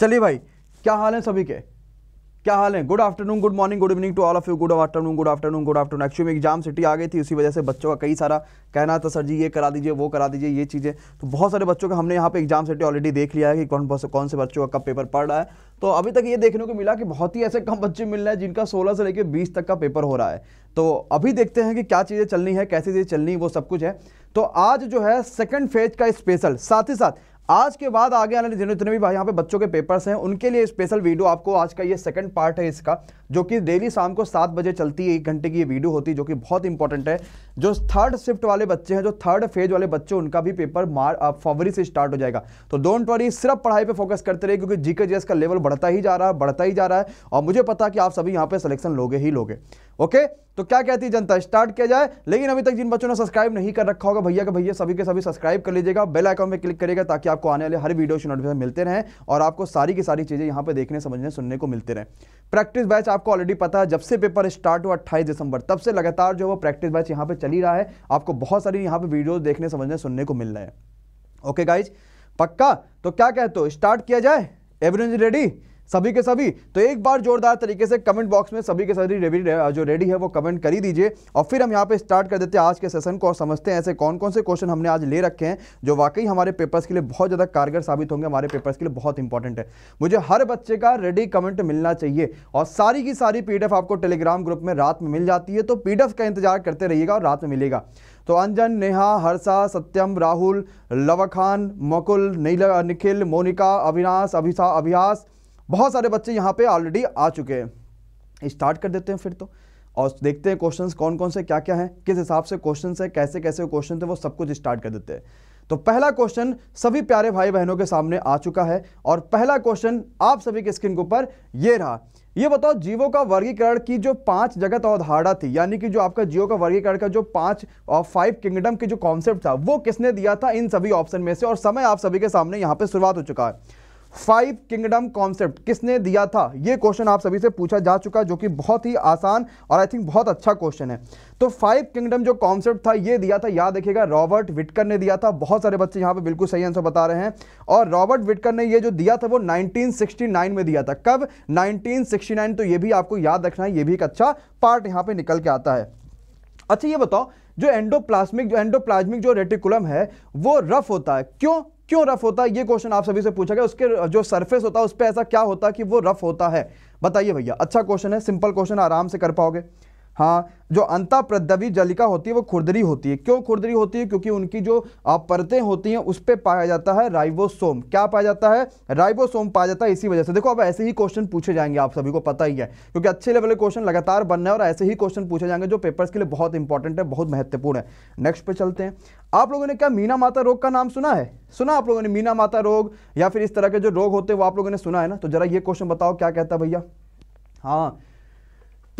चलिए भाई क्या हाल है सभी के क्या हाल है good afternoon good morning good evening to all of you good afternoon good afternoon good afternoon actually में एग्जाम सिटी आ गई थी उसी वजह से बच्चों का कई सारा कहना था सर जी ये करा दीजिए वो करा दीजिए ये चीज़ें तो बहुत सारे बच्चों का हमने यहाँ पे एग्जाम सिटी ऑलरेडी देख लिया है कि कौन कौन से बच्चों का कब पेपर पढ़ रहा है तो अभी तक ये देखने को मिला कि बहुत ही ऐसे कम बच्चे मिल रहे हैं जिनका सोलह से लेकर बीस तक का पेपर हो रहा है तो अभी देखते हैं कि क्या चीज़ें चलनी है कैसी चीज़ें चलनी वो सब कुछ है तो आज जो है सेकेंड फेज का स्पेशल साथ ही साथ आज के बाद आगे आने जिन्होंने जितने भी भाई यहाँ पे बच्चों के पेपर्स हैं उनके लिए स्पेशल वीडियो आपको आज का ये सेकंड पार्ट है इसका जो कि डेली शाम को सात बजे चलती है एक घंटे की ये वीडियो होती है जो कि बहुत इंपॉर्टेंट है जो थर्ड शिफ्ट वाले बच्चे हैं जो थर्ड फेज वाले बच्चे उनका भी पेपर मार फरवरी से स्टार्ट हो जाएगा तो डोंट वरी सिर्फ पढ़ाई पर फोकस करते रहे क्योंकि जीके का लेवल बढ़ता ही जा रहा है बढ़ता ही जा रहा है और मुझे पता कि आप सभी यहाँ पर सलेक्शन लोगे ही लोगे ओके तो क्या कहती है जनता स्टार्ट किया जाए लेकिन अभी तक जिन बच्चों ने सब्सक्राइब नहीं कर रखा होगा भैया का भैया सभी के सभी सब्सक्राइब कर लीजिएगा बेल आइकॉन में क्लिक करेगा ताकि आपको आने वाले हर वीडियो नोटिफिकेशन मिलते रहे और आपको सारी की सारी चीज़ें यहाँ पर देखने समझने सुनने को मिलते रहे प्रैक्टिस बैच आपको ऑलरेडी पता है जब से पेपर स्टार्ट हुआ अट्ठाईस दिसंबर तब से लगातार जो वो प्रैक्टिस बैच यहाँ पर चली रहा है आपको बहुत सारी यहाँ पर वीडियो देखने समझने सुनने को मिल रहे हैं ओके गाइज पक्का तो क्या कहते हो स्टार्ट किया जाए एवरेज रेडी सभी के सभी तो एक बार जोरदार तरीके से कमेंट बॉक्स में सभी के सभी रेडी जो रेडी है वो कमेंट कर ही दीजिए और फिर हम यहाँ पे स्टार्ट कर देते हैं आज के सेशन को और समझते हैं ऐसे कौन कौन से क्वेश्चन हमने आज ले रखे हैं जो वाकई हमारे पेपर्स के लिए बहुत ज़्यादा कारगर साबित होंगे हमारे पेपर्स के लिए बहुत इंपॉर्टेंट है मुझे हर बच्चे का रेडी कमेंट मिलना चाहिए और सारी की सारी पी आपको टेलीग्राम ग्रुप में रात में मिल जाती है तो पी का इंतजार करते रहिएगा और रात में मिलेगा तो अंजन नेहा हर्षा सत्यम राहुल लवखान मकुल नीला निखिल मोनिका अविनाश अभिषा अभ्यास बहुत सारे बच्चे यहाँ पे ऑलरेडी आ चुके हैं स्टार्ट कर देते हैं फिर तो और देखते हैं क्वेश्चंस कौन कौन से क्या क्या हैं किस हिसाब से क्वेश्चंस है कैसे कैसे क्वेश्चन थे वो सब कुछ स्टार्ट कर देते हैं तो पहला क्वेश्चन सभी प्यारे भाई बहनों के सामने आ चुका है और पहला क्वेश्चन आप सभी के स्क्रीन के ऊपर ये रहा ये बताओ जीवों का वर्गीकरण की जो पांच जगत अवधारणा थी यानी कि जो आपका जीवों का वर्गीकरण का जो पांच और फाइव किंगडम के जो कॉन्सेप्ट था वो किसने दिया था इन सभी ऑप्शन में से और समय आप सभी के सामने यहाँ पे शुरुआत हो चुका है फाइव किंगडम कॉन्सेप्ट किसने दिया था यह क्वेश्चन आप सभी से पूछा जा चुका जो कि बहुत ही आसान और आई थिंक बहुत अच्छा क्वेश्चन है तो फाइव किंगडम जो कॉन्सेप्ट था यह दिया था याद रखिएगा रॉबर्ट विटकर ने दिया था बहुत सारे बच्चे यहां पे बिल्कुल सही आंसर बता रहे हैं और रॉबर्ट विटकर ने यह जो दिया था वो नाइनटीन में दिया था कब नाइनटीन तो यह भी आपको याद रखना है यह भी एक अच्छा पार्ट यहां पर निकल के आता है अच्छा ये बताओ जो एंडोप्लाज्मिक जो एंडोप्लाज्मिक जो रेटिकुलम है वो रफ होता है क्यों क्यों रफ होता है ये क्वेश्चन आप सभी से पूछा गया उसके जो सरफेस होता है उस पर ऐसा क्या होता है कि वो रफ होता है बताइए भैया अच्छा क्वेश्चन है सिंपल क्वेश्चन आराम से कर पाओगे हाँ जो अंता प्रद्रवी जलिका होती है वो खुरदरी होती है क्यों खुरदरी होती है क्योंकि उनकी जो परतें होती हैं उस पर पाया जाता है राइबोसोम क्या पाया जाता है राइबोसोम पाया जाता है इसी वजह से देखो अब ऐसे ही क्वेश्चन पूछे जाएंगे आप सभी को पता ही है क्योंकि अच्छे लेवल के क्वेश्चन लगातार बन रहे और ऐसे ही क्वेश्चन पूछे जाएंगे जो पेपर्स के लिए बहुत इंपॉर्टेंट है बहुत महत्वपूर्ण है नेक्स्ट पे चलते हैं आप लोगों ने क्या मीना माता रोग का नाम सुना है सुना आप लोगों ने मीना माता रोग या फिर इस तरह के जो रोग होते हैं वो आप लोगों ने सुना है ना तो जरा ये क्वेश्चन बताओ क्या कहता है भैया हाँ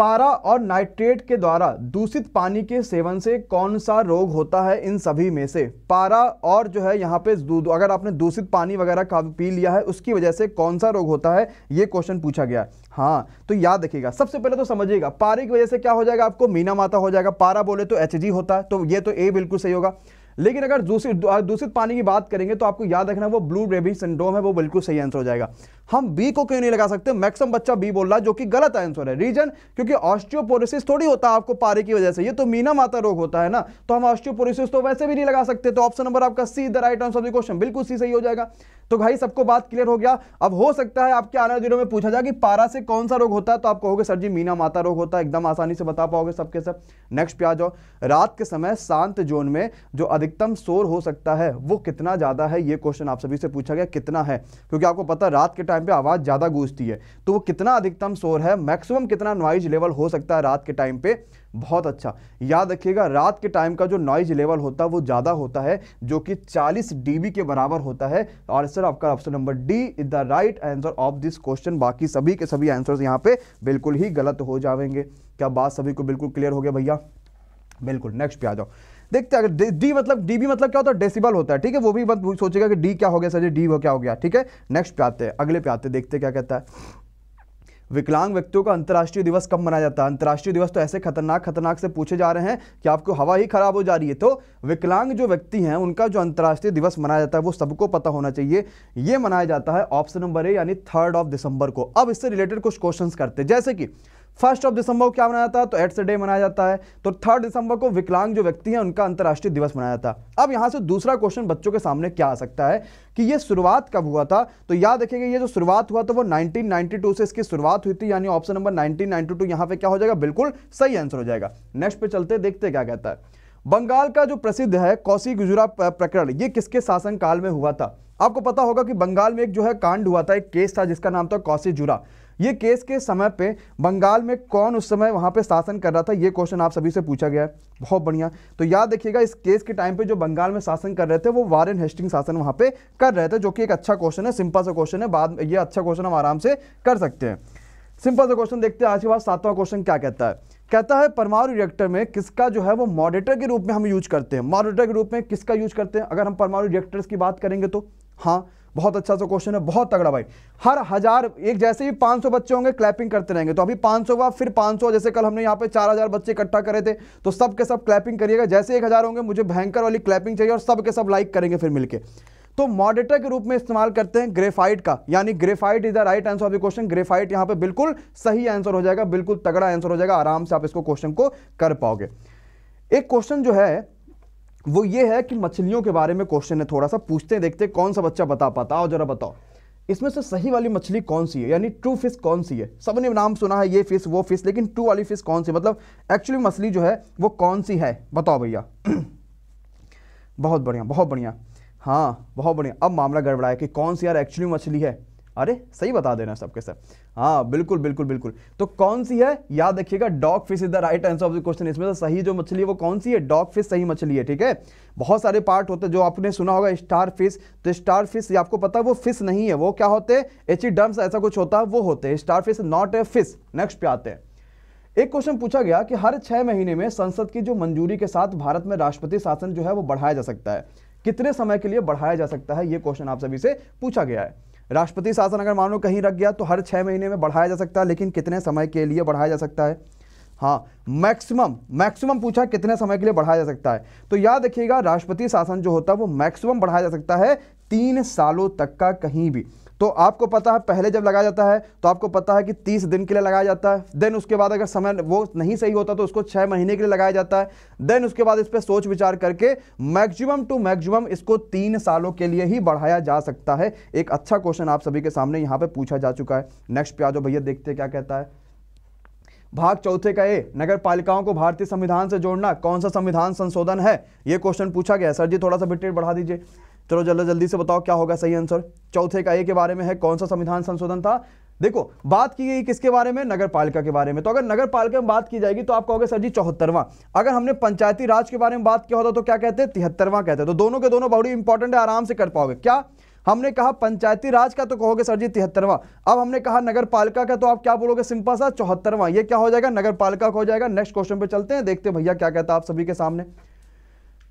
पारा और नाइट्रेट के द्वारा दूषित पानी के सेवन से कौन सा रोग होता है इन सभी में से पारा और जो है यहाँ पे अगर आपने दूषित पानी वगैरह का पी लिया है उसकी वजह से कौन सा रोग होता है ये क्वेश्चन पूछा गया हाँ तो याद रखिएगा सबसे पहले तो समझिएगा पारे की वजह से क्या हो जाएगा आपको मीना माता हो जाएगा पारा बोले तो एच होता है तो ये तो ए बिल्कुल सही होगा लेकिन अगर दूषित दूषित पानी की बात करेंगे तो आपको याद रखना वो ब्लू रेबी सिंड्रोम है वो बिल्कुल सही आंसर हो जाएगा हम बी को क्यों नहीं लगा सकते मैक्सिमम बच्चा बी बोल रहा है जो कि गलत आंसर है रीजन क्योंकि ऑस्ट्रियोपोरिस थोड़ी होता है आपको पारे की वजह से ये तो मीना माता रोग होता है ना तो हम ऑस्टियोपोरोसिस तो वैसे भी नहीं लगा सकते तो ऑप्शन नंबर आपका C the right answer question बिल्कुल सी सही हो जाएगा तो भाई सबको बात क्लियर हो गया अब हो सकता है आपके आने वाले दिनों में पूछा जाए कि पारा से कौन सा रोग होता है तो आप कहोगे सर जी मीना माता रोग होता है एकदम आसानी से बता पाओगे सबके सब नेक्स्ट पे आ जाओ रात के समय शांत जोन में जो अधिकतम शोर हो सकता है वो कितना ज़्यादा है ये क्वेश्चन आप सभी से पूछा गया कितना है क्योंकि आपको पता रात के टाइम टाइम पे आवाज़ ज़्यादा गूंजती है तो वो कितना अधिकतम शोर है मैक्सिमम कितना नॉइज लेवल हो सकता है रात के टाइम पे बहुत अच्छा याद रखिएगा रात के टाइम का जो नॉइज लेवल होता है वो ज़्यादा होता है जो कि 40 डी के बराबर होता है और सर आपका option number D is the right answer of this question बाकी सभी के सभी आंसर यहाँ पर बिल्कुल ही गलत हो जाएंगे क्या बात सभी को बिल्कुल क्लियर हो गया भैया बिल्कुल नेक्स्ट पे आ जाओ देखते हैं अगर डी मतलब डी मतलब क्या होता है डेसिबल होता है ठीक है वो भी मत सोचेगा कि डी क्या हो गया सर डी वो क्या हो गया ठीक है नेक्स्ट पे आते हैं अगले पे आते हैं देखते क्या कहता है विकलांग व्यक्तियों का अंतर्राष्ट्रीय दिवस कब मनाया जाता है अंतर्राष्ट्रीय दिवस तो ऐसे खतरनाक खतरनाक से पूछे जा रहे हैं कि आपको हवा ही खराब हो जा रही है तो विकलांग जो व्यक्ति हैं उनका जो अंतर्राष्ट्रीय दिवस मनाया जाता है वो सबको पता होना चाहिए ये मनाया जाता है ऑप्शन नंबर ए यानी थर्ड ऑफ दिसंबर को अब इससे रिलेटेड कुछ क्वेश्चन करते हैं जैसे कि फर्स्ट ऑफ दिसंबर को क्या मनाया जाता है तो एड्स डे मनाया जाता है तो थर्ड दिसंबर को विकलांग जो व्यक्ति हैं उनका अंतर्राष्ट्रीय दिवस मनाया जाता है अब यहाँ से दूसरा क्वेश्चन बच्चों के सामने क्या आ सकता है कि ये शुरुआत कब हुआ था तो याद रखेंगे ये जो शुरुआत हुआ था वो 1992 से इसकी शुरुआत हुई थी यानी ऑप्शन नंबर नाइनटीन यहाँ पे क्या हो जाएगा बिल्कुल सही आंसर हो जाएगा नेक्स्ट पे चलते देखते क्या कहता है बंगाल का जो प्रसिद्ध है कौशी गुजरा प्रकरण ये किसके शासनकाल में हुआ था आपको पता होगा कि बंगाल में एक जो है कांड हुआ था एक केस था जिसका नाम था कौशी जुरा ये केस के समय पे बंगाल में कौन उस समय वहाँ पे शासन कर रहा था ये क्वेश्चन आप सभी से पूछा गया है बहुत बढ़िया तो याद रखिएगा इस केस के टाइम पे जो बंगाल में शासन कर रहे थे वो वारेन हेस्टिंग शासन वहाँ पे कर रहे थे जो कि एक अच्छा क्वेश्चन है सिंपल सा क्वेश्चन है बाद में ये अच्छा क्वेश्चन हम आराम से कर सकते हैं सिंपल सा क्वेश्चन देखते हैं आज के बाद सातवां क्वेश्चन क्या कहता है कहता है परमाणु रिएक्टर में किसका जो है वो मॉडिटर के रूप में हम यूज करते हैं मॉडिटर के रूप में किसका यूज करते हैं अगर हम परमाणु रिएक्टर्स की बात करेंगे तो हाँ बहुत अच्छा सा क्वेश्चन है बहुत तगड़ा भाई हर हजार एक जैसे ही 500 बच्चे होंगे क्लैपिंग करते रहेंगे तो अभी 500 हुआ फिर 500 जैसे कल हमने यहाँ पे 4000 बच्चे इकट्ठा करे थे तो सब के सब क्लैपिंग करिएगा जैसे एक हजार होंगे मुझे भयंकर वाली क्लैपिंग चाहिए और सब के सब लाइक करेंगे फिर मिलकर तो मॉडेटर के रूप में इस्तेमाल करते हैं ग्रेफाइट का यानी graphite is the right answer of the question graphite यहाँ पे बिल्कुल सही आंसर हो जाएगा बिल्कुल तगड़ा आंसर हो जाएगा आराम से आप इसको क्वेश्चन को कर पाओगे एक क्वेश्चन जो है वो ये है कि मछलियों के बारे में क्वेश्चन है थोड़ा सा पूछते देखते कौन सा बच्चा बता पाता और जरा बताओ इसमें से सही वाली मछली कौन सी है यानी ट्रू फिश कौन सी है सब ने नाम सुना है ये फिश वो फिश लेकिन ट्रू वाली फिश कौन सी मतलब एक्चुअली मछली जो है वो कौन सी है बताओ भैया बहुत बढ़िया बहुत बढ़िया हाँ बहुत बढ़िया अब मामला गड़बड़ा है कि कौन सी यार एक्चुअली मछली है अरे सही बता देना सबके सर हाँ बिल्कुल बिल्कुल बिल्कुल तो कौन सी है याद रखिएगा dog fish is the right answer of the question इसमें से सही जो मछली है वो कौन सी है डॉग फिश सही मछली है ठीक है बहुत सारे पार्ट होते हैं जो आपने सुना होगा स्टार फिश तो स्टार फिश आपको पता है वो फिश नहीं है वो क्या होते हैं डर्म्स ऐसा कुछ होता है वो होते हैं star fish not a fish next पे आते हैं एक क्वेश्चन पूछा गया कि हर छह महीने में संसद की जो मंजूरी के साथ भारत में राष्ट्रपति शासन जो है वो बढ़ाया जा सकता है कितने समय के लिए बढ़ाया जा सकता है ये क्वेश्चन आप सभी से पूछा गया है राष्ट्रपति शासन अगर मानो कहीं रख गया तो हर छः महीने में बढ़ाया जा सकता है लेकिन कितने समय के लिए बढ़ाया जा सकता है हाँ मैक्सिमम मैक्सिमम पूछा कितने समय के लिए बढ़ाया जा सकता है तो याद रखिएगा राष्ट्रपति शासन जो होता है वो मैक्सिमम बढ़ाया जा सकता है तीन सालों तक का कहीं भी तो आपको पता है पहले जब लगाया जाता है तो आपको पता है कि तीस दिन के लिए लगाया जाता है देन उसके बाद अगर समय वो नहीं सही होता तो उसको छः महीने के लिए लगाया जाता है देन उसके बाद इस पर सोच विचार करके मैक्सिमम टू मैक्सिमम इसको तीन सालों के लिए ही बढ़ाया जा सकता है एक अच्छा क्वेश्चन आप सभी के सामने यहाँ पर पूछा जा चुका है नेक्स्ट प्याजो भैया देखते क्या कहता है भाग चौथे का ए नगर पालिकाओं को भारतीय संविधान से जोड़ना कौन सा संविधान संशोधन है यह क्वेश्चन पूछा गया सर जी थोड़ा सा बिटेट बढ़ा दीजिए चलो जल्द जल्दी से बताओ क्या होगा सही आंसर चौथे का ए के बारे में है कौन सा संविधान संशोधन था देखो बात की गई किसके बारे में नगर पालिका के बारे में तो अगर नगर पालिका में बात की जाएगी तो आप कहोगे सर जी चौहत्तरवां अगर हमने पंचायती राज के बारे में बात किया होता तो क्या कहते हैं तिहत्तरवां कहते हैं तो दोनों के दोनों बहुत इंपॉर्टेंट है आराम से कर पाओगे क्या हमने कहा पंचायती राज का तो कहोगे सर जी तिहत्तरवां अब हमने कहा नगर पालिका का तो आप क्या बोलोगे सिंपल सा चौहत्तरवां ये क्या हो जाएगा नगर पालिका हो जाएगा नेक्स्ट क्वेश्चन पे चलते हैं देखते हैं भैया क्या कहता है आप सभी के सामने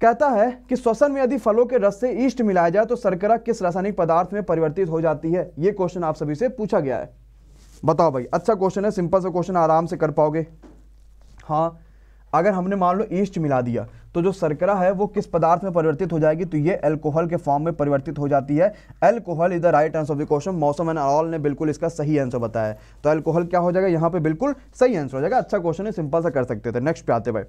कहता है कि श्वसन में यदि फलों के रस से ईस्ट मिलाया जाए तो सरकरा किस रासायनिक पदार्थ में परिवर्तित हो जाती है ये क्वेश्चन आप सभी से पूछा गया है बताओ भाई अच्छा क्वेश्चन है सिंपल सा क्वेश्चन आराम से कर पाओगे हाँ अगर हमने मान लो ईस्ट मिला दिया तो जो सरकरा है वो किस पदार्थ में परिवर्तित हो जाएगी तो ये एल्कोहल के फॉर्म में परिवर्तित हो जाती है alcohol is the right answer of the question Mausam and all ने बिल्कुल इसका सही आंसर बताया तो एल्कोहल क्या हो जाएगा यहाँ पे बिल्कुल सही आंसर हो जाएगा अच्छा क्वेश्चन है सिंपल सा कर सकते थे नेक्स्ट पे आते भाई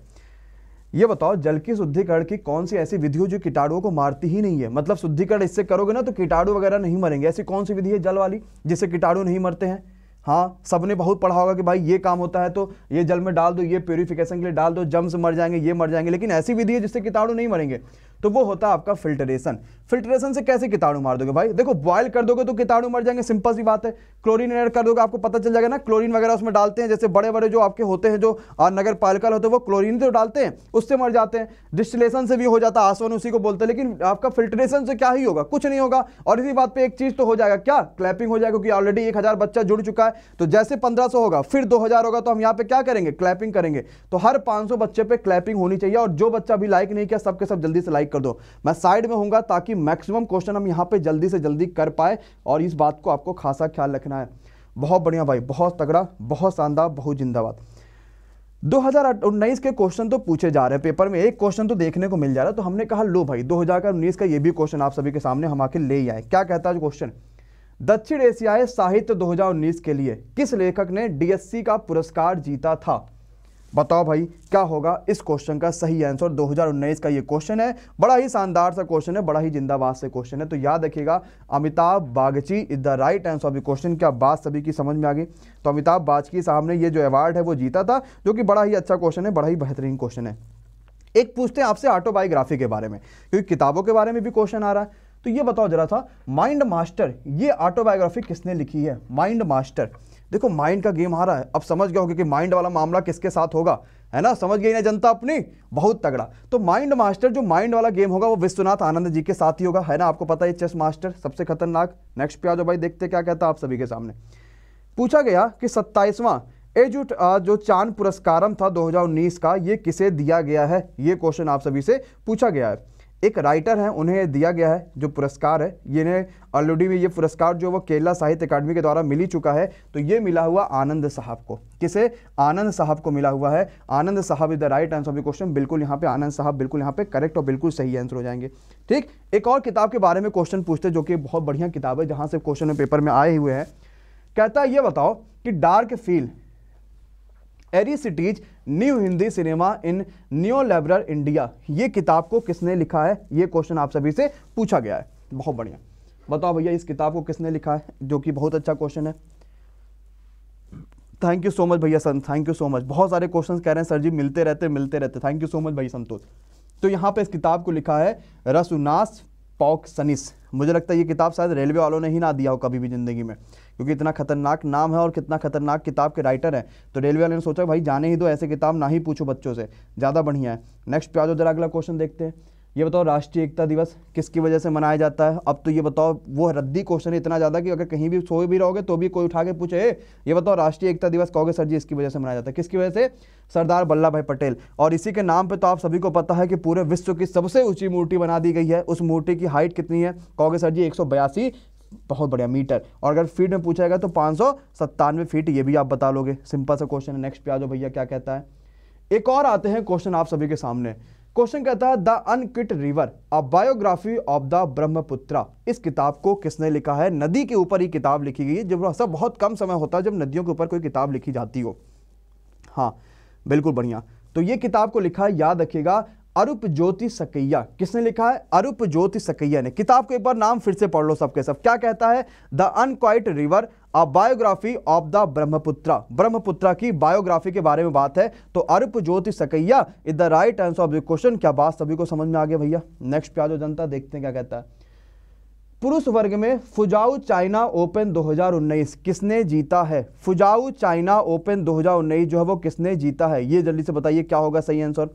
ये बताओ जल की शुद्धिकरण की कौन सी ऐसी विधि हो जो कीटाणुओं को मारती ही नहीं है मतलब शुद्धिकरण इससे करोगे ना तो कीटाणु वगैरह नहीं मरेंगे ऐसी कौन सी विधि है जल वाली जिससे कीटाणु नहीं मरते हैं हाँ सबने बहुत पढ़ा होगा कि भाई ये काम होता है तो ये जल में डाल दो ये प्योरीफिकेशन के लिए डाल दो जम्स मर जाएंगे ये मर जाएंगे लेकिन ऐसी विधि है जिससे कीटाणु नहीं मरेंगे तो वो होता है आपका फिल्टरेशन फिल्टरेशन से कैसे कीटाणु मार दोगे भाई देखो बॉयल कर दोगे तो कीटाणु मर जाएंगे सिंपल सी बात है क्लोरीन एड कर दोगे आपको पता चल जाएगा ना क्लोरीन वगैरह उसमें डालते हैं जैसे बड़े बड़े जो आपके होते हैं जो नगर पालिका होते हैं वो क्लोरीन तो डालते हैं उससे मर जाते हैं डिस्टिलेशन से भी हो जाता है आसवन उसी को बोलते हैं लेकिन आपका फिल्ट्रेशन से क्या ही होगा कुछ नहीं होगा और इसी बात पर एक चीज़ तो हो जाएगा क्या क्लैपिंग हो जाएगा क्योंकि ऑलरेडी एक बच्चा जुड़ चुका है तो जैसे पंद्रह होगा फिर दो होगा तो हम यहाँ पे क्या करेंगे क्लैपिंग करेंगे तो हर पांच बच्चे पे क्लैपिंग होनी चाहिए और जो बच्चा अभी लाइक नहीं किया सबके सब जल्दी से लाइक लाइक कर दो मैं साइड में हूँगा ताकि मैक्सिमम क्वेश्चन हम यहाँ पर जल्दी से जल्दी कर पाए और इस बात को आपको खासा ख्याल रखना है बहुत बढ़िया भाई बहुत तगड़ा बहुत शानदार बहुत जिंदाबाद 2019 के क्वेश्चन तो पूछे जा रहे हैं पेपर में एक क्वेश्चन तो देखने को मिल जा रहा है तो हमने कहा लो भाई 2019 का ये भी क्वेश्चन आप सभी के सामने हम आके ले ही आए क्या कहता है क्वेश्चन दक्षिण एशियाई साहित्य 2019 के लिए किस लेखक ने डीएससी का पुरस्कार जीता था बताओ भाई क्या होगा इस क्वेश्चन का सही आंसर 2019 का ये क्वेश्चन है बड़ा ही शानदार सा क्वेश्चन है बड़ा ही जिंदाबाद से क्वेश्चन है तो याद रखिएगा Amitabh Bagchi is the right answer of the question क्या बात सभी की समझ में आ गई तो अमिताभ बागची साहब ने ये जो अवार्ड है वो जीता था जो कि बड़ा ही अच्छा क्वेश्चन है बड़ा ही बेहतरीन क्वेश्चन है एक पूछते हैं आपसे ऑटोबायोग्राफी के बारे में क्योंकि किताबों के बारे में भी क्वेश्चन आ रहा है तो ये बताओ जरा था माइंड मास्टर ये ऑटोबायोग्राफी किसने लिखी है माइंड मास्टर देखो माइंड का गेम हारा है अब समझ गया होगा कि माइंड वाला मामला किसके साथ होगा है ना समझ गई ना जनता अपनी बहुत तगड़ा तो माइंड मास्टर जो माइंड वाला गेम होगा वो विश्वनाथ आनंद जी के साथ ही होगा है ना आपको पता है चेस मास्टर सबसे खतरनाक नेक्स्ट पे आ जाओ भाई देखते क्या कहता है आप सभी के सामने पूछा गया कि सत्ताईसवां एजुट जो चांद पुरस्कारम था 2019 का ये किसे दिया गया है ये क्वेश्चन आप सभी से पूछा गया है एक राइटर हैं उन्हें दिया गया है जो पुरस्कार है ये ऑलरेडी में ये पुरस्कार जो वो केरला साहित्य अकादमी के द्वारा मिल ही चुका है तो ये मिला हुआ आनंद साहब को किसे आनंद साहब को मिला हुआ है आनंद साहब is the right answer of the question बिल्कुल यहाँ पे आनंद साहब बिल्कुल यहाँ पे करेक्ट और बिल्कुल सही आंसर हो जाएंगे ठीक एक और किताब के बारे में क्वेश्चन पूछते जो कि बहुत बढ़िया किताब है जहाँ से क्वेश्चन पेपर में आए हुए हैं कहता है ये बताओ कि dark feel airy cities new Hindi cinema in new liberal India ये किताब को किसने लिखा है ये क्वेश्चन आप सभी से पूछा गया है बहुत बढ़िया बताओ भैया इस किताब को किसने लिखा है जो कि बहुत अच्छा क्वेश्चन है थैंक यू सो मच भैया सन थैंक यू सो मच बहुत सारे क्वेश्चन कह रहे हैं सर जी मिलते रहते मिलते रहते थैंक यू सो मच भैया संतोष तो यहाँ पे इस किताब को लिखा है रसुनास पॉक सनिस मुझे लगता है ये किताब शायद रेलवे वालों ने ही ना दिया हो कभी भी ज़िंदगी में क्योंकि इतना खतरनाक नाम है और कितना खतरनाक किताब के राइटर हैं तो रेलवे वाले ने सोचा भाई जाने ही दो ऐसे किताब ना ही पूछो बच्चों से ज़्यादा बढ़िया है नेक्स्ट प्याजो जरा अगला क्वेश्चन देखते हैं ये बताओ राष्ट्रीय एकता दिवस किसकी वजह से मनाया जाता है अब तो ये बताओ वो रद्दी क्वेश्चन है इतना ज़्यादा कि अगर कहीं भी सोए भी रहोगे तो भी कोई उठा के पूछे ये बताओ राष्ट्रीय एकता दिवस कहोगे सर जी इसकी वजह से मनाया जाता है किसकी वजह से सरदार वल्लभ भाई पटेल और इसी के नाम पर तो आप सभी को पता है कि पूरे विश्व की सबसे ऊंची मूर्ति बना दी गई है उस मूर्ति की हाइट कितनी है कहोगे सर जी एक बहुत बढ़िया मीटर और अगर फीट में पूछा जाएगा तो पाँच फीट ये भी आप बता लोगे सिंपल सा क्वेश्चन है नेक्स्ट पे आ जाओ भैया क्या कहता है एक और आते हैं क्वेश्चन आप सभी के सामने क्वेश्चन कहता है the unquiet river a biography of the Brahmaputra इस किताब को किसने लिखा है नदी के ऊपर ही किताब लिखी गई है जब ऐसा बहुत कम समय होता है जब नदियों के ऊपर कोई किताब लिखी जाती हो हाँ बिल्कुल बढ़िया तो ये किताब को लिखा है याद रखिएगा अरुप ज्योति सकैया किसने लिखा है अरुप ज्योति सकैया ने किताब को एक बार नाम फिर से पढ़ लो सबके सब क्या कहता है the unquiet river a biography of the Brahmaputra Brahmaputra की बायोग्राफी के बारे में बात है तो Arup Jyoti Saikia is the right answer of the question क्या बात सभी को समझ में आ गया भैया नेक्स्ट प्याजो जनता देखते हैं क्या कहता है पुरुष वर्ग में फुजाऊ चाइना ओपन 2019 किसने जीता है फुजाऊ चाइना ओपन 2019 जो है वो किसने जीता है ये जल्दी से बताइए क्या होगा सही आंसर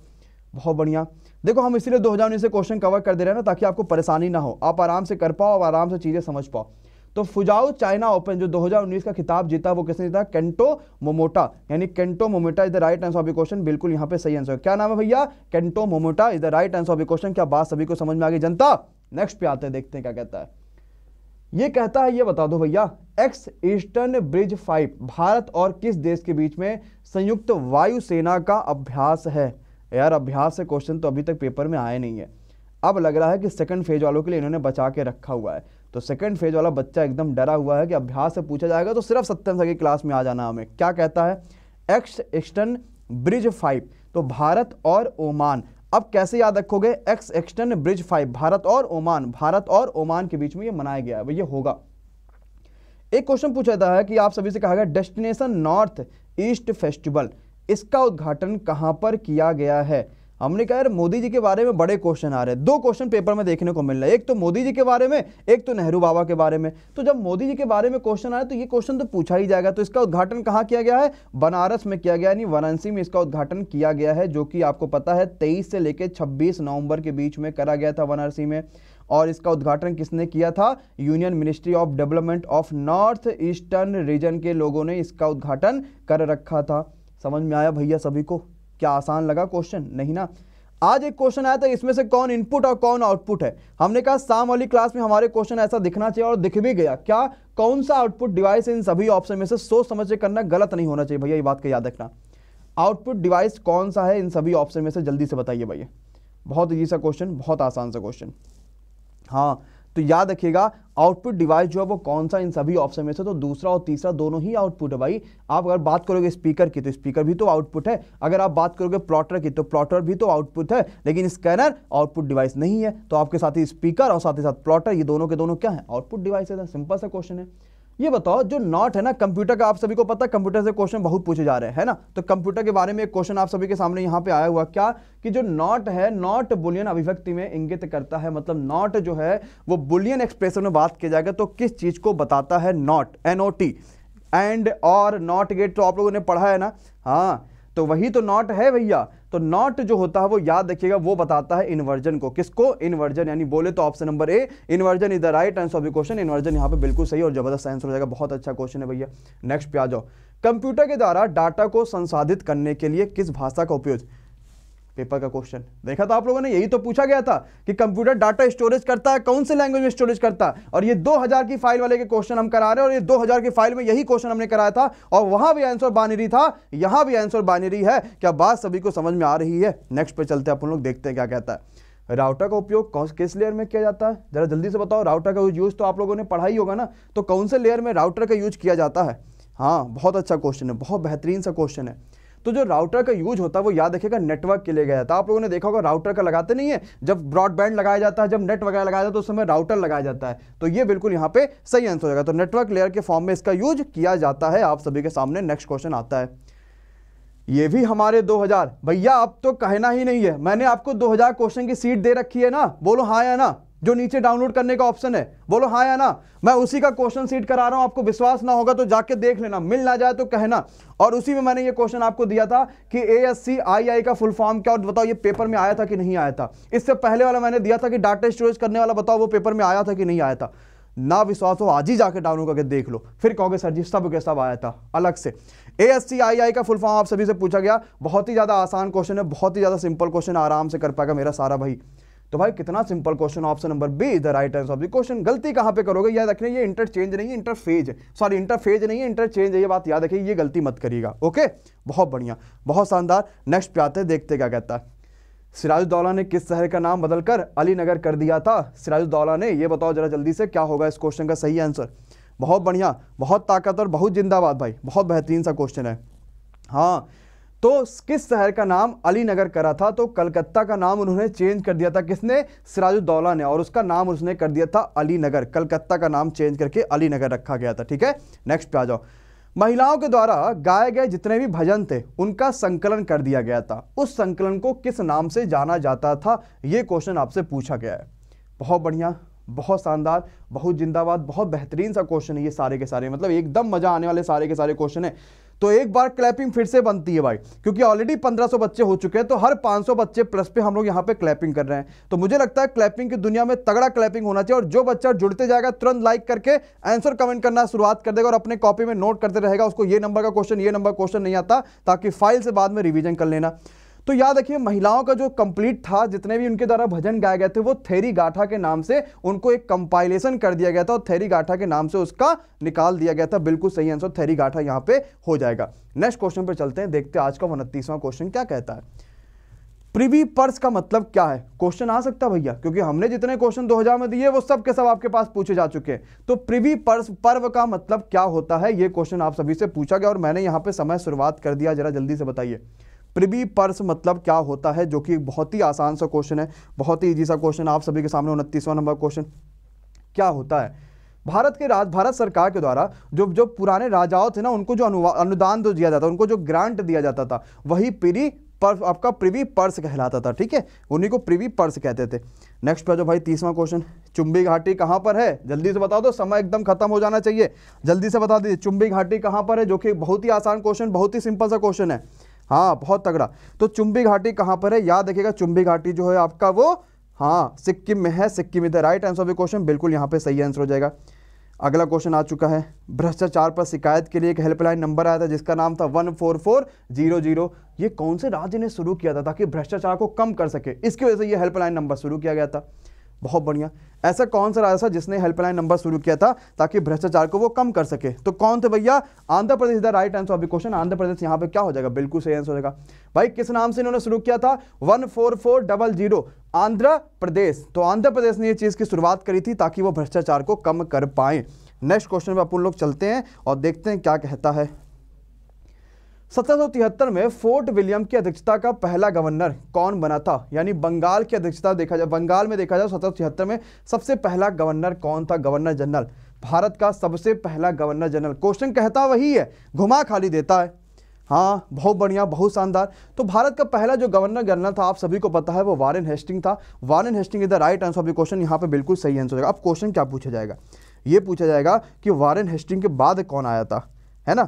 बहुत बढ़िया देखो हम इसीलिए 2019 से क्वेश्चन कवर कर दे रहे हैं ना ताकि आपको परेशानी ना हो आप आराम से कर पाओ और आराम से चीज़ें समझ पाओ तो फुजाओ चाइना ओपन जो 2019 का खिताब जीता वो किसने जीता केंटो मोमोटा यानी Kento Momota is the right answer of question बिल्कुल यहां पे सही आंसर है क्या नाम है भैया Kento Momota is the right answer of question क्या बात सभी को समझ में आ गई जनता नेक्स्ट पे आते हैं देखते हैं क्या कहता है ये कहता है ये बता दो भैया X eastern bridge five Bharat और किस देश के बीच में संयुक्त वायुसेना का अभ्यास है यार अभ्यास से क्वेश्चन तो अभी तक पेपर में आए नहीं है अब लग रहा है कि सेकंड फेज वालों के लिए इन्होंने बचा के रखा हुआ है तो सेकंड फेज वाला बच्चा एकदम डरा हुआ है कि अभ्यास से पूछा जाएगा तो सिर्फ सत्यम सर की क्लास में आ जाना हमें क्या कहता है एक्स एक्सटर्न ब्रिज फाइव तो भारत और ओमान अब कैसे याद रखोगे X extern bridge five Bharat और ओमान भारत और ओमान के बीच में ये मनाया गया है ये होगा एक क्वेश्चन पूछा जाता है कि आप सभी से कहा गया डेस्टिनेशन नॉर्थ ईस्ट फेस्टिवल इसका उद्घाटन कहां पर किया गया है हमने कहा यार मोदी जी के बारे में बड़े क्वेश्चन आ रहे हैं दो क्वेश्चन पेपर में देखने को मिल रहा है एक तो मोदी जी के बारे में एक तो नेहरू बाबा के बारे में तो जब मोदी जी के बारे में क्वेश्चन आया तो ये क्वेश्चन तो पूछा ही जाएगा तो इसका उद्घाटन कहाँ किया गया है बनारस में किया गया यानी वाराणसी में इसका उद्घाटन किया गया है जो कि आपको पता है तेईस से लेकर छब्बीस नवंबर के बीच में करा गया था वाराणसी में और इसका उद्घाटन किसने किया था union ministry of development of north eastern region के लोगों ने इसका उद्घाटन कर रखा था समझ में आया भैया सभी को क्या आसान लगा क्वेश्चन नहीं ना आज एक क्वेश्चन आया था इसमें से कौन इनपुट और कौन आउटपुट है हमने कहा शाम वाली क्लास में हमारे क्वेश्चन ऐसा दिखना चाहिए और दिख भी गया क्या कौन सा आउटपुट डिवाइस इन सभी ऑप्शन में से सोच समझ के करना गलत नहीं होना चाहिए भैया ये बात का याद रखना आउटपुट डिवाइस कौन सा है इन सभी ऑप्शन में से जल्दी से बताइए भैया बहुत ईजी सा क्वेश्चन बहुत आसान सा क्वेश्चन हाँ तो याद रखिएगा आउटपुट डिवाइस जो है वो कौन सा इन सभी ऑप्शन में से तो दूसरा और तीसरा दोनों ही आउटपुट है भाई आप अगर बात करोगे स्पीकर की तो स्पीकर भी तो आउटपुट है अगर आप बात करोगे प्लॉटर की तो प्लॉटर भी तो आउटपुट है लेकिन स्कैनर आउटपुट डिवाइस नहीं है तो आपके साथ ही स्पीकर और साथ ही साथ प्लॉटर ये दोनों के दोनों क्या है आउटपुट तो डिवाइस है सिंपल सा क्वेश्चन है ये बताओ जो नॉट है ना कंप्यूटर का आप सभी को पता कंप्यूटर से क्वेश्चन बहुत पूछे जा रहे हैं है ना तो कंप्यूटर के बारे में एक क्वेश्चन आप सभी के सामने यहाँ पे आया हुआ क्या कि जो नॉट है नॉट बुलियन अभिव्यक्ति में इंगित करता है मतलब नॉट जो है वो बुलियन एक्सप्रेशन में बात किया जाएगा तो किस चीज़ को बताता है not N O T and और नॉट गेट तो आप लोगों ने पढ़ा है ना हाँ तो वही तो नॉट है भैया तो नॉट जो होता है वो याद रखिएगा वो बताता है इन्वर्जन को किसको इन्वर्जन यानी बोले तो option number A inversion is the right answer of the question inversion यहाँ पे बिल्कुल सही और जबरदस्त आंसर हो जाएगा बहुत अच्छा क्वेश्चन है भैया नेक्स्ट पे आ जाओ कंप्यूटर के द्वारा डाटा को संसाधित करने के लिए किस भाषा का उपयोग पेपर का क्वेश्चन देखा था तो आप लोगों ने यही तो पूछा गया था कि कंप्यूटर डाटा स्टोरेज करता है कौन से लैंग्वेज में स्टोरेज करता है और ये 2000 की फाइल वाले के क्वेश्चन हम करा रहे हैं और ये 2000 की फाइल में यही क्वेश्चन हमने कराया था और वहां भी आंसर बाइनरी था यहां भी आंसर बाइनरी है क्या बात सभी को समझ में आ रही है नेक्स्ट पे चलते हैं अपन लोग देखते हैं क्या कहता है राउटर का उपयोग कौन किस लेयर में किया जाता है जरा जल्दी से बताओ राउटर का यूज तो आप लोगों ने पढ़ा ही होगा ना तो कौन से लेयर में राउटर का यूज किया जाता है हाँ बहुत अच्छा क्वेश्चन है बहुत बेहतरीन सा क्वेश्चन है तो जो राउटर का यूज होता है वो याद रखेगा नेटवर्क के लिए गया था आप लोगों ने देखा होगा राउटर का लगाते नहीं है जब ब्रॉडबैंड लगाया जाता है जब नेट वगैरह लगाया जाता है तो उस समय राउटर लगाया जाता है तो ये बिल्कुल यहाँ पे सही आंसर हो जाएगा तो नेटवर्क लेयर के फॉर्म में इसका यूज किया जाता है आप सभी के सामने नेक्स्ट क्वेश्चन आता है ये भी हमारे 2000 भैया अब तो कहना ही नहीं है मैंने आपको 2000 क्वेश्चन की सीट दे रखी है ना बोलो हाँ या ना जो नीचे डाउनलोड करने का ऑप्शन है बोलो हाँ या ना मैं उसी का क्वेश्चन सीट करा रहा हूं आपको विश्वास ना होगा तो जाके देख लेना मिल ना जाए तो कहना और उसी में मैंने ये क्वेश्चन आपको दिया था कि ए एस सी आई आई का फुल फॉर्म क्या और बताओ ये पेपर में आया था कि नहीं आया था इससे पहले वाला मैंने दिया था कि डाटा स्टोरेज करने वाला बताओ वो पेपर में आया था कि नहीं आया था ना विश्वास हो आज ही जाकर डाउनलोड करके देख लो फिर कहोगे सर जी सब के सब आया था अलग से ए एस सी आई आई का फुल फॉर्म आप सभी से पूछा गया बहुत ही ज़्यादा आसान क्वेश्चन है बहुत ही ज़्यादा सिंपल क्वेश्चन आराम से कर पाएगा मेरा सारा भाई तो भाई कितना simple question option number B is the right answer of the question गलती कहां पे करोगे याद रखना ये इंटरचेंज नहीं है इंटरफेज सॉरी इंटरफेज नहीं है इंटरचेंज है ये बात याद रखिए ये गलती मत करिएगा ओके बहुत बढ़िया बहुत शानदार नेक्स्ट पे आते देखते क्या कहता है सिराजुद्दौला ने किस शहर का नाम बदलकर अलीनगर कर दिया था सिराजुद्दौला ने ये बताओ जरा जल्दी से क्या होगा इस क्वेश्चन का सही आंसर बहुत बढ़िया बहुत ताकतवर बहुत जिंदाबाद भाई बहुत बेहतरीन सा क्वेश्चन है हाँ तो किस शहर का नाम अली नगर करा था तो कलकत्ता का नाम उन्होंने चेंज कर दिया था किसने सिराजुद्दौला ने और उसका नाम उसने कर दिया था अली नगर कलकत्ता का नाम चेंज करके अली नगर रखा गया था ठीक है नेक्स्ट पे आ जाओ महिलाओं के द्वारा गाए गए जितने भी भजन थे उनका संकलन कर दिया गया था उस संकलन को किस नाम से जाना जाता था ये क्वेश्चन आपसे पूछा गया है बहुत बढ़िया बहुत शानदार बहुत जिंदाबाद बहुत बेहतरीन सा क्वेश्चन है ये सारे के सारे मतलब एकदम मज़ा आने वाले सारे के सारे क्वेश्चन है तो एक बार क्लैपिंग फिर से बनती है भाई क्योंकि ऑलरेडी 1500 बच्चे हो चुके हैं तो हर 500 बच्चे प्लस पे हम लोग यहां पे क्लैपिंग कर रहे हैं तो मुझे लगता है क्लैपिंग की दुनिया में तगड़ा क्लैपिंग होना चाहिए और जो बच्चा जुड़ते जाएगा तुरंत लाइक करके आंसर कमेंट करना शुरुआत कर देगा और अपने कॉपी में नोट करते रहेगा उसको ये नंबर का क्वेश्चन ये नंबर क्वेश्चन नहीं आता ताकि फाइल से बाद में रिविजन कर लेना तो याद रखिए महिलाओं का जो कंप्लीट था जितने भी उनके द्वारा भजन गाए गए थे वो थेरी गाथा के नाम से उनको एक कंपाइलेशन कर दिया गया था और थेरी गाथा के नाम से उसका निकाल दिया गया था बिल्कुल सही आंसर थेरी गाथा यहां पे हो जाएगा नेक्स्ट क्वेश्चन पर चलते हैं देखते हैं आज का उनतीसवां क्वेश्चन क्या कहता है प्रीवी पर्स का मतलब क्या है क्वेश्चन आ सकता भैया क्योंकि हमने जितने क्वेश्चन 2000 में दिए वो सब के सब आपके पास पूछे जा चुके हैं तो प्रीवी पर्स पर्व का मतलब क्या होता है ये क्वेश्चन आप सभी से पूछा गया और मैंने यहाँ पे समय शुरुआत कर दिया जरा जल्दी से बताइए प्रिवी पर्स मतलब क्या होता है जो कि बहुत ही आसान सा क्वेश्चन है बहुत ही ईजी सा क्वेश्चन आप सभी के सामने उनतीसवां नंबर क्वेश्चन क्या होता है भारत के राज भारत सरकार के द्वारा जो जो पुराने राजाओं थे ना उनको जो अनुदान जो तो दिया जाता उनको जो ग्रांट दिया जाता था वही प्री पर्स आपका प्रिवी पर्स कहलाता था ठीक है उन्हीं को प्रिवी पर्स कहते थे नेक्स्ट पे जो भाई तीसवा क्वेश्चन चुंबी घाटी कहाँ पर है जल्दी से बता दो समय एकदम खत्म हो जाना चाहिए जल्दी से बता दीजिए चुंबी घाटी कहाँ पर है जो कि बहुत ही आसान क्वेश्चन बहुत ही सिंपल सा क्वेश्चन है हाँ बहुत तगड़ा तो चुंबी घाटी कहाँ पर है याद देखिएगा चुंबी घाटी जो है आपका वो हाँ सिक्किम में है Sikkim is the right answer of the question बिल्कुल यहाँ पे सही आंसर हो जाएगा अगला क्वेश्चन आ चुका है भ्रष्टाचार पर शिकायत के लिए एक हेल्पलाइन नंबर आया था जिसका नाम था one four four zero zero ये कौन से राज्य ने शुरू किया था ताकि भ्रष्टाचार को कम कर सके इसकी वजह से ये हेल्पलाइन नंबर शुरू किया गया था बहुत बढ़िया ऐसा कौन सा राजा था जिसने हेल्पलाइन नंबर शुरू किया था ताकि भ्रष्टाचार को वो कम कर सके तो कौन थे भैया Andhra Pradesh the right answer अभी क्वेश्चन आंध्र प्रदेश यहाँ पे क्या हो जाएगा बिल्कुल सही आंसर हो जाएगा भाई किस नाम से इन्होंने शुरू किया था one four four double zero Andhra Pradesh तो आंध्र प्रदेश ने ये चीज़ की शुरुआत करी थी ताकि वो भ्रष्टाचार को कम कर पाए नेक्स्ट क्वेश्चन पर अपन लोग चलते हैं और देखते हैं क्या कहता है सत्रह में फोर्ट विलियम की अध्यक्षता का पहला गवर्नर कौन बना था यानी बंगाल की अध्यक्षता देखा जाए बंगाल में देखा जाए सत्रह में सबसे पहला गवर्नर कौन था गवर्नर जनरल भारत का सबसे पहला गवर्नर जनरल क्वेश्चन कहता वही है घुमा खाली देता है हाँ बहुत बढ़िया बहुत शानदार तो भारत का पहला जो गवर्नर जनरल था आप सभी को पता है वो वारेन हेस्टिंग था Warren Hasting is the right answer of the question यहाँ पे बिल्कुल सही आंसर होगा अब क्वेश्चन क्या पूछा जाएगा ये पूछा जाएगा कि वारेन हेस्टिंग के बाद कौन आया था है ना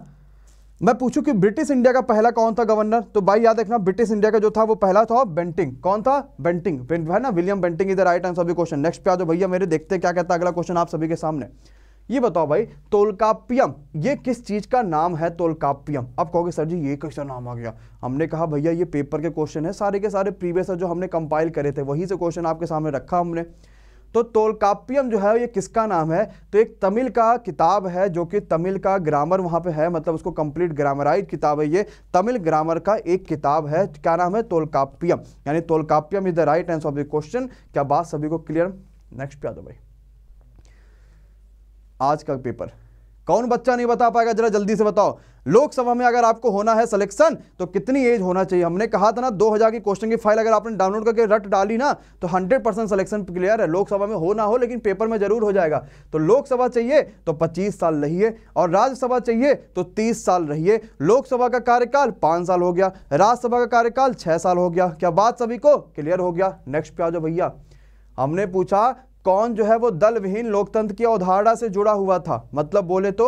मैं पूछूं कि ब्रिटिश इंडिया का पहला कौन था गवर्नर तो भाई याद रखना ब्रिटिश इंडिया का जो था वो पहला था बेंटिंग कौन था बेंटिंग है ना विलियम बेंटिंग इधर राइट आंसर भी क्वेश्चन नेक्स्ट पे आ जाओ भैया मेरे देखते हैं क्या कहता है अगला क्वेश्चन आप सभी के सामने ये बताओ भाई तोलकापियम ये किस चीज का नाम है तोलकापियम आप कहोगे सर जी ये कैसा नाम आ गया हमने कहा भैया ये पेपर के क्वेश्चन है सारे के सारे प्रीवियस जो हमने कंपाइल करे थे वहीं से क्वेश्चन आपके सामने रखा हमने तो तोलकाप्यम जो है ये किसका नाम है तो एक तमिल का किताब है जो कि तमिल का ग्रामर वहाँ पे है मतलब उसको कंप्लीट ग्रामराइज किताब है ये तमिल ग्रामर का एक किताब है क्या नाम है तोलकाप्यम यानी Tolkappiyam is the right answer of the question क्या बात सभी को क्लियर नेक्स्ट पे आ दो भाई आज का पेपर कौन बच्चा नहीं बता पाएगा जरा जल्दी से बताओ लोकसभा में अगर आपको होना है सिलेक्शन तो कितनी एज होना चाहिए हमने कहा था ना 2000 की क्वेश्चन की फाइल अगर आपने डाउनलोड करके रट डाली ना तो 100 परसेंट सिलेक्शन क्लियर है लोकसभा में हो ना हो लेकिन पेपर में जरूर हो जाएगा तो लोकसभा चाहिए तो 25 साल रहिए और राज्यसभा चाहिए तो 30 साल रहिए लोकसभा का कार्यकाल पाँच साल हो गया राज्यसभा का कार्यकाल छः साल हो गया क्या बात सभी को क्लियर हो गया नेक्स्ट पे आ जाओ भैया हमने पूछा कौन जो है वो दल विहीन लोकतंत्र की अवधारणा से जुड़ा हुआ था मतलब बोले तो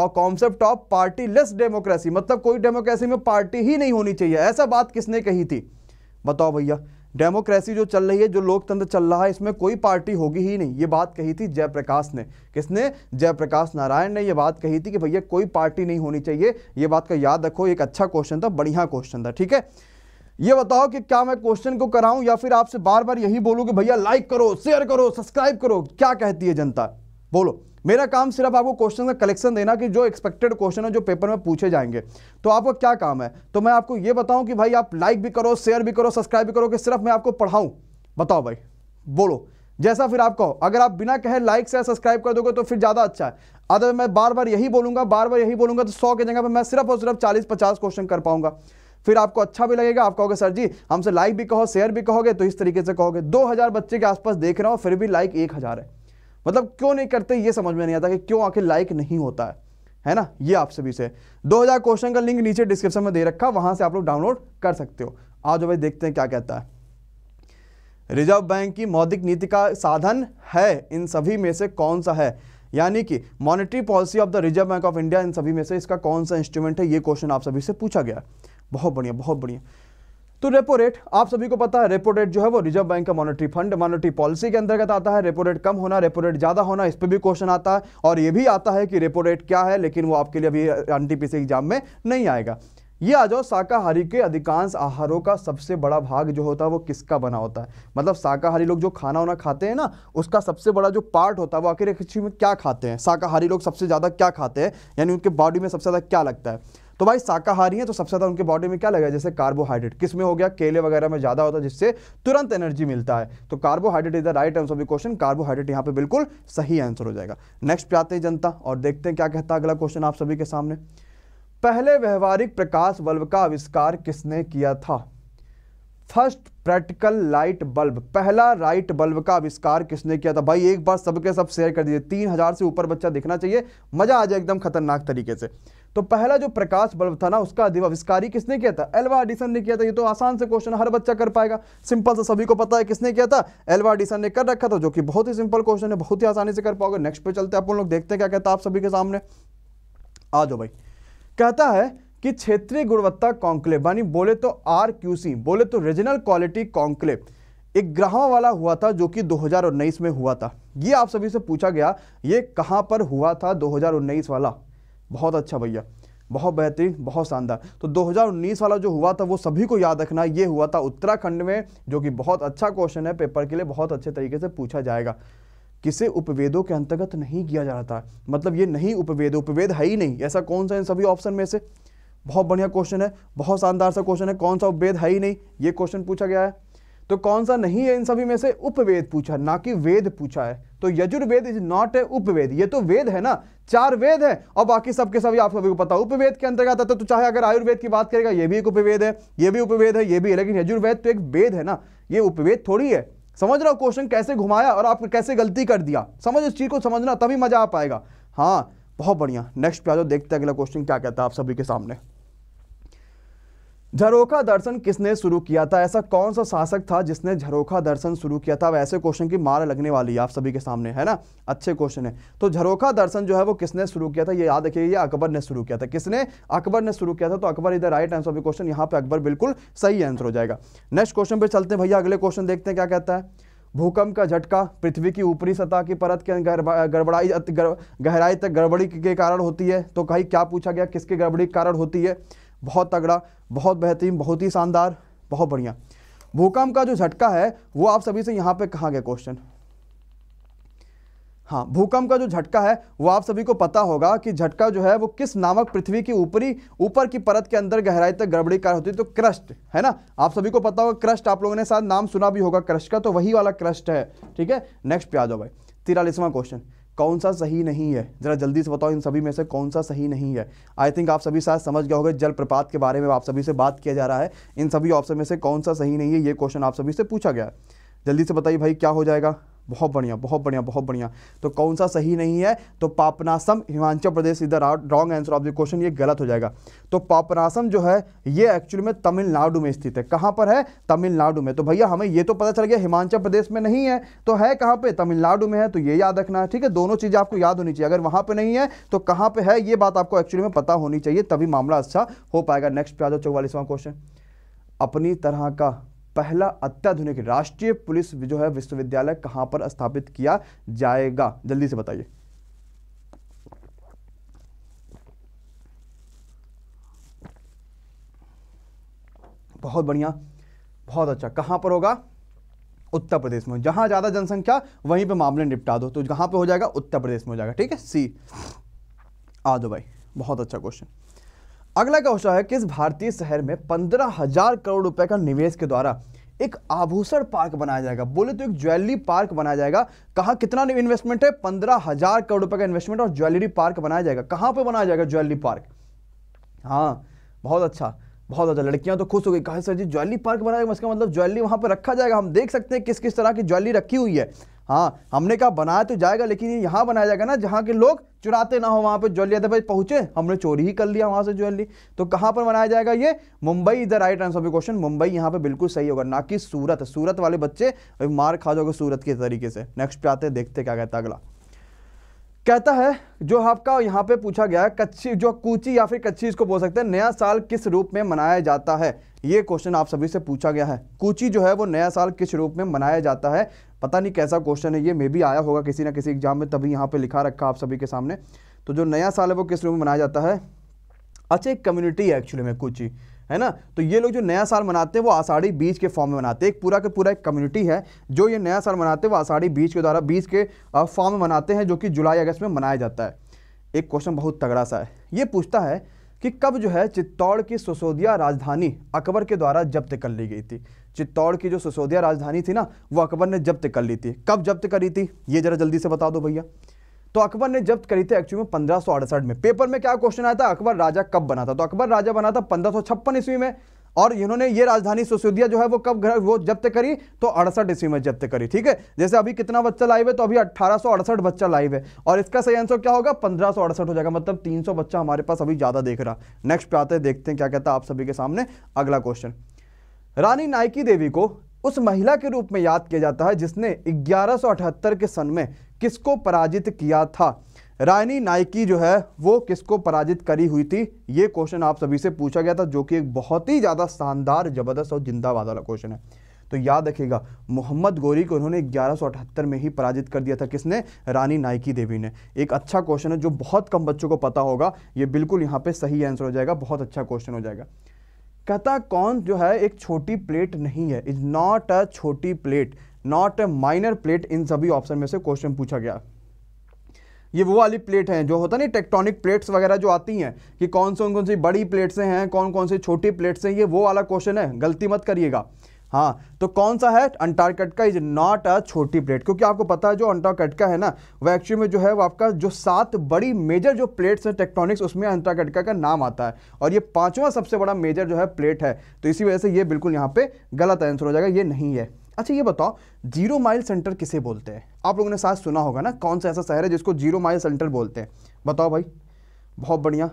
और concept of partyless democracy मतलब कोई डेमोक्रेसी में पार्टी ही नहीं होनी चाहिए ऐसा बात किसने कही थी बताओ भैया डेमोक्रेसी जो चल रही है जो लोकतंत्र चल रहा है इसमें कोई पार्टी होगी ही नहीं ये बात कही थी जयप्रकाश ने किसने जयप्रकाश नारायण ने ये बात कही थी कि भैया कोई पार्टी नहीं होनी चाहिए ये बात का याद रखो एक अच्छा क्वेश्चन था बढ़िया क्वेश्चन था ठीक है ये बताओ कि क्या मैं क्वेश्चन को कराऊं या फिर आपसे बार बार यही बोलूं कि भैया लाइक करो शेयर करो सब्सक्राइब करो क्या कहती है जनता बोलो मेरा काम सिर्फ आपको क्वेश्चन का कलेक्शन देना कि जो एक्सपेक्टेड क्वेश्चन है जो पेपर में पूछे जाएंगे तो आपका क्या काम है तो मैं आपको ये बताऊं कि भाई आप लाइक भी करो शेयर भी करो सब्सक्राइब भी करो कि सिर्फ मैं आपको पढ़ाऊं बताओ भाई बोलो जैसा फिर आप कहो अगर आप बिना कहे लाइक शेयर सब्सक्राइब कर दोगे तो फिर ज़्यादा अच्छा है अदर मैं बार बार यही बोलूंगा बार बार यही बोलूंगा तो सौ की जगह पर मैं सिर्फ और सिर्फ चालीस पचास क्वेश्चन कर पाऊंगा फिर आपको अच्छा भी लगेगा आप कहोगे सर जी हमसे लाइक भी कहो शेयर भी कहोगे तो इस तरीके से कहोगे दो हजार बच्चे के आसपास देख रहा हूँ फिर भी लाइक एक हजार है मतलब क्यों नहीं करते ये समझ में नहीं आता कि क्यों आखिर लाइक नहीं होता है है ना ये आप सभी से 2000 क्वेश्चन का लिंक नीचे डिस्क्रिप्शन में दे रखा वहां से आप लोग डाउनलोड कर सकते हो आज भाई देखते हैं क्या कहता है रिजर्व बैंक की मौद्रिक नीति का साधन है इन सभी में से कौन सा है यानी कि monetary policy of the Reserve Bank of India इन सभी में से इसका कौन सा इंस्ट्रूमेंट है ये क्वेश्चन आप सभी से पूछा गया है बहुत बढ़िया बहुत बढ़िया तो रेपो रेट आप सभी को पता है रेपो रेट जो है वो रिजर्व बैंक का मॉनेटरी फंड मॉनेटरी पॉलिसी के अंतर्गत आता है रेपो रेट कम होना रेपो रेट ज़्यादा होना इस पर भी क्वेश्चन आता है और ये भी आता है कि रेपो रेट क्या है लेकिन वो आपके लिए अभी एन एग्जाम में नहीं आएगा ये आ जाओ शाकाहारी के अधिकांश आहारों का सबसे बड़ा भाग जो होता है वो किसका बना होता है मतलब शाकाहारी लोग जो खाना वाना खाते हैं ना उसका सबसे बड़ा जो पार्ट होता है वो आखिर में क्या खाते हैं शाकाहारी लोग सबसे ज़्यादा क्या खाते हैं यानी उनके बॉडी में सबसे ज़्यादा क्या लगता है तो भाई शाकाहारी हैं तो सबसे ज़्यादा उनके बॉडी में क्या लगा जैसे कार्बोहाइड्रेट किस में हो गया केले वगैरह में ज़्यादा होता है जिससे तुरंत एनर्जी मिलता है तो carbohydrate is the right answer of question carbohydrate यहाँ पर बिल्कुल सही आंसर हो जाएगा नेक्स्ट पे आते हैं जनता और देखते हैं क्या कहता है अगला क्वेश्चन आप सभी के सामने पहले व्यवहारिक प्रकाश बल्ब का आविष्कार किसने किया था फर्स्ट प्रैक्टिकल लाइट बल्ब पहला राइट बल्ब का आविष्कार किसने किया था भाई एक बार सबके सब शेयर कर दीजिए तीन हजार से ऊपर बच्चा दिखना चाहिए मजा आ जाए एकदम खतरनाक तरीके से तो पहला जो प्रकाश बल्ब था ना उसका आविष्कारी किसने किया था एल्वा एडिसन ने किया था ये तो आसान से क्वेश्चन हर बच्चा कर पाएगा सिंपल से सभी को पता है किसने किया था एल्वा एडिसन ने कर रखा था जो कि बहुत ही सिंपल क्वेश्चन है बहुत ही आसानी से कर पाओगे नेक्स्ट पे चलते हैं अपन लोग देखते हैं क्या कहता है आप सभी के सामने आ जाओ भाई कहता है कि क्षेत्रीय गुणवत्ता कॉन्क्लेव यानी बोले तो आर बोले तो रीजनल क्वालिटी कॉन्क्लेव एक ग्रहा वाला हुआ था जो कि 2019 में हुआ था ये आप सभी से पूछा गया ये कहां पर हुआ था 2019 वाला बहुत अच्छा भैया बहुत बेहतरीन बहुत शानदार तो 2019 वाला जो हुआ था वो सभी को याद रखना ये हुआ था उत्तराखंड में जो कि बहुत अच्छा क्वेश्चन है पेपर के लिए बहुत अच्छे तरीके से पूछा जाएगा किसे उपवेदों के अंतर्गत नहीं किया जा रहा था मतलब ये नहीं उपवेद उपवेद है ही नहीं ऐसा कौन सा इन सभी ऑप्शन में से बहुत बढ़िया क्वेश्चन है बहुत शानदार सा क्वेश्चन है कौन सा उपवेद है ही नहीं ये क्वेश्चन पूछा गया है तो कौन सा नहीं है इन सभी में से उपवेद पूछा ना कि वेद पूछा है तो Yajurveda is not a Upaveda ये तो वेद है ना चार वेद है और बाकी सब सभी आप सभी को पता उपवेद के अंतर्गत आता तो चाहे अगर आयुर्वेद की बात करेगा ये भी एक उपवेद है ये भी उपवेद है ये भी है लेकिन यजुर्वेद तो एक वेद है ना ये उपवेद थोड़ी है समझ रहा हो क्वेश्चन कैसे घुमाया और आपने कैसे गलती कर दिया समझ इस चीज़ को समझना तभी मजा आ पाएगा हाँ बहुत बढ़िया नेक्स्ट पे आ जाओ देखते हैं अगला क्वेश्चन क्या कहता है आप सभी के सामने झरोखा दर्शन किसने शुरू किया था ऐसा कौन सा शासक था जिसने झरोखा दर्शन शुरू किया था वैसे क्वेश्चन की मार लगने वाली है आप सभी के सामने है ना अच्छे क्वेश्चन है तो झरोखा दर्शन जो है वो किसने शुरू किया था ये याद रखिए अकबर ने शुरू किया था किसने अकबर ने शुरू किया था तो अकबर इधर राइट आंसर ऑफ क्वेश्चन यहाँ पे अकबर बिल्कुल सही आंसर हो जाएगा नेक्स्ट क्वेश्चन पर चलते हैं भैया अगले क्वेश्चन देखते हैं क्या कहता है भूकंप का झटका पृथ्वी की ऊपरी सतह की परत के गड़बड़ाई गहराई तक गड़बड़ी के कारण होती है तो कहीं क्या पूछा गया किसके गड़बड़ी के कारण होती है बहुत तगड़ा बहुत बेहतरीन बहुत ही शानदार बहुत बढ़िया भूकंप का जो झटका है वो आप सभी से यहाँ पे कहा गया क्वेश्चन हाँ भूकंप का जो झटका है वो आप सभी को पता होगा कि झटका जो है वो किस नामक पृथ्वी की ऊपरी ऊपर की परत के अंदर गहराई तक गड़बड़ी कार होती है तो क्रस्ट है ना आप सभी को पता होगा क्रस्ट आप लोगों ने शायद नाम सुना भी होगा क्रस्ट का तो वही वाला क्रस्ट है ठीक है नेक्स्ट पे आ जाओ भाई तिरालीसवां क्वेश्चन कौन सा सही नहीं है ज़रा जल्दी से बताओ इन सभी में से कौन सा सही नहीं है आई थिंक आप सभी शायद समझ गए होंगे जलप्रपात के बारे में आप सभी से बात किया जा रहा है इन सभी ऑप्शन में से कौन सा सही नहीं है ये क्वेश्चन आप सभी से पूछा गया है जल्दी से बताइए भाई क्या हो जाएगा बहुत बढ़िया बहुत बढ़िया बहुत बढ़िया तो कौन सा सही नहीं है तो पापनासम हिमाचल प्रदेश इधर wrong answer of the question ये गलत हो जाएगा तो पापनासम जो है ये एक्चुअली में तमिलनाडु में स्थित है कहाँ पर है तमिलनाडु में तो भैया हमें ये तो पता चल गया हिमाचल प्रदेश में नहीं है तो है कहाँ पर तमिलनाडु में है तो ये याद रखना है ठीक है दोनों चीज़ें आपको याद होनी चाहिए अगर वहाँ पर नहीं है तो कहाँ पर है ये बात आपको एक्चुअली में पता होनी चाहिए तभी मामला अच्छा हो पाएगा नेक्स्ट पे आ जाओ चौवालीसवां क्वेश्चन अपनी तरह का पहला अत्याधुनिक राष्ट्रीय पुलिस जो है विश्वविद्यालय कहां पर स्थापित किया जाएगा जल्दी से बताइए बहुत बढ़िया बहुत अच्छा कहां पर होगा उत्तर प्रदेश में जहां ज़्यादा जनसंख्या वहीं पे मामले निपटा दो तो कहां पे हो जाएगा उत्तर प्रदेश में हो जाएगा ठीक है सी आ दो भाई बहुत अच्छा क्वेश्चन अगला क्वेश्चन है किस भारतीय शहर में पंद्रह हजार करोड़ रुपए का निवेश के द्वारा एक आभूषण पार्क बनाया जाएगा बोले तो एक ज्वेलरी पार्क बनाया जाएगा कहाँ कितना इन्वेस्टमेंट है पंद्रह हजार करोड़ रुपए का इन्वेस्टमेंट और ज्वेलरी पार्क बनाया जाएगा कहां पर बनाया जाएगा ज्वेलरी पार्क हाँ बहुत अच्छा बहुत अच्छा लड़कियां तो खुश हो गई कहा सर जी ज्वेलरी पार्क बनाया इसका मतलब ज्वेलरी वहां पर रखा जाएगा हम देख सकते हैं किस किस तरह की ज्वेलरी रखी हुई है हाँ हमने कहा बनाया तो जाएगा लेकिन ये यहाँ बनाया जाएगा ना जहाँ के लोग चुराते ना हो वहाँ पे ज्वेलरी भाई पहुँचे हमने चोरी ही कर लिया वहाँ से ज्वेलरी तो कहाँ पर बनाया जाएगा ये मुंबई इधर राइट आंसर क्वेश्चन मुंबई यहाँ पे बिल्कुल सही होगा ना कि सूरत सूरत वाले बच्चे अभी मार खा जाओगे सूरत के तरीके से नेक्स्ट पे आते हैं देखते क्या कहता है अगला कहता है जो आपका यहाँ पे पूछा गया है कच्ची जो कूची या फिर कच्ची इसको बोल सकते हैं नया साल किस रूप में मनाया जाता है ये क्वेश्चन आप सभी से पूछा गया है कूची जो है वो नया साल किस रूप में मनाया जाता है पता नहीं कैसा क्वेश्चन है ये मे भी आया होगा किसी ना किसी एग्जाम में तभी यहाँ पे लिखा रखा आप सभी के सामने तो जो नया साल है वो किस रूप में मनाया जाता है अच्छा एक कम्युनिटी है एक्चुअली में कूची है ना तो ये लोग जो नया साल मनाते हैं वो आषाढ़ी बीज के फॉर्म में मनाते हैं एक पूरा का पूरा एक कम्युनिटी है जो ये नया साल मनाते हैं वो आषाढ़ी बीज के द्वारा बीज के फॉर्म में मनाते हैं जो कि जुलाई अगस्त में मनाया जाता है एक क्वेश्चन बहुत तगड़ा सा है ये पूछता है कि कब जो है चित्तौड़ की ससोदिया राजधानी अकबर के द्वारा जब्त कर ली गई थी चित्तौड़ की जो ससोदिया राजधानी थी ना वो अकबर ने जब्त कर ली थी कब जब्त करी थी ये जरा जल्दी से बता दो भैया तो अकबर ने जब्त करी थी एक्चुअली में पंद्रह में पेपर में क्या क्वेश्चन आया था अकबर राजा कब बना था तो अकबर राजा बना था पंद्रह ईस्वी में और इन्होंने ये राजधानी सुसोदिया जो है वो कब वो जब्त करी तो अड़सठ ईस्वी में जब्त करी ठीक है जैसे अभी कितना बच्चा लाइव है तो अभी अट्ठारह बच्चा लाइव है और इसका सही आंसर क्या होगा पंद्रह हो जाएगा मतलब 300 बच्चा हमारे पास अभी ज़्यादा देख रहा नेक्स्ट पे आते हैं देखते हैं क्या कहता है आप सभी के सामने अगला क्वेश्चन रानी नायकी देवी को उस महिला के रूप में याद किया जाता है जिसने ग्यारह के सन में किसको पराजित किया था रायनी नाइकी जो है वो किसको पराजित करी हुई थी ये क्वेश्चन आप सभी से पूछा गया था जो कि एक बहुत ही ज़्यादा शानदार जबरदस्त और जिंदाबाद वाला क्वेश्चन है तो याद रखिएगा मोहम्मद गोरी को उन्होंने ग्यारह में ही पराजित कर दिया था किसने रानी नाइकी देवी ने एक अच्छा क्वेश्चन है जो बहुत कम बच्चों को पता होगा ये बिल्कुल यहाँ पे सही आंसर हो जाएगा बहुत अच्छा क्वेश्चन हो जाएगा कहता कौन जो है एक छोटी प्लेट नहीं है इज नॉट अ छोटी plate not a minor plate इन सभी ऑप्शन में से क्वेश्चन पूछा गया ये वो वाली प्लेट हैं जो होता नहीं टेक्टोनिक प्लेट्स वगैरह जो आती हैं कि कौन कौन कौन सी बड़ी प्लेट्स हैं कौन कौन सी छोटी प्लेट्स हैं ये वो वाला क्वेश्चन है गलती मत करिएगा हाँ तो कौन सा है अंटार्कटिका इज नॉट अ छोटी प्लेट क्योंकि आपको पता है जो अंटार्कटिका है ना वो एक्चुअली में जो है वो आपका जो सात बड़ी मेजर जो प्लेट्स हैं टेक्टोनिक्स उसमें अंटार्कटिका का नाम आता है और ये पांचवा सबसे बड़ा मेजर जो है प्लेट है तो इसी वजह से ये बिल्कुल यहाँ पे गलत आंसर हो जाएगा ये नहीं है अच्छा ये बताओ जीरो माइल सेंटर किसे बोलते हैं आप लोगों ने साथ सुना होगा ना कौन सा ऐसा शहर है जिसको जीरो माइल सेंटर बोलते हैं बताओ भाई बहुत बढ़िया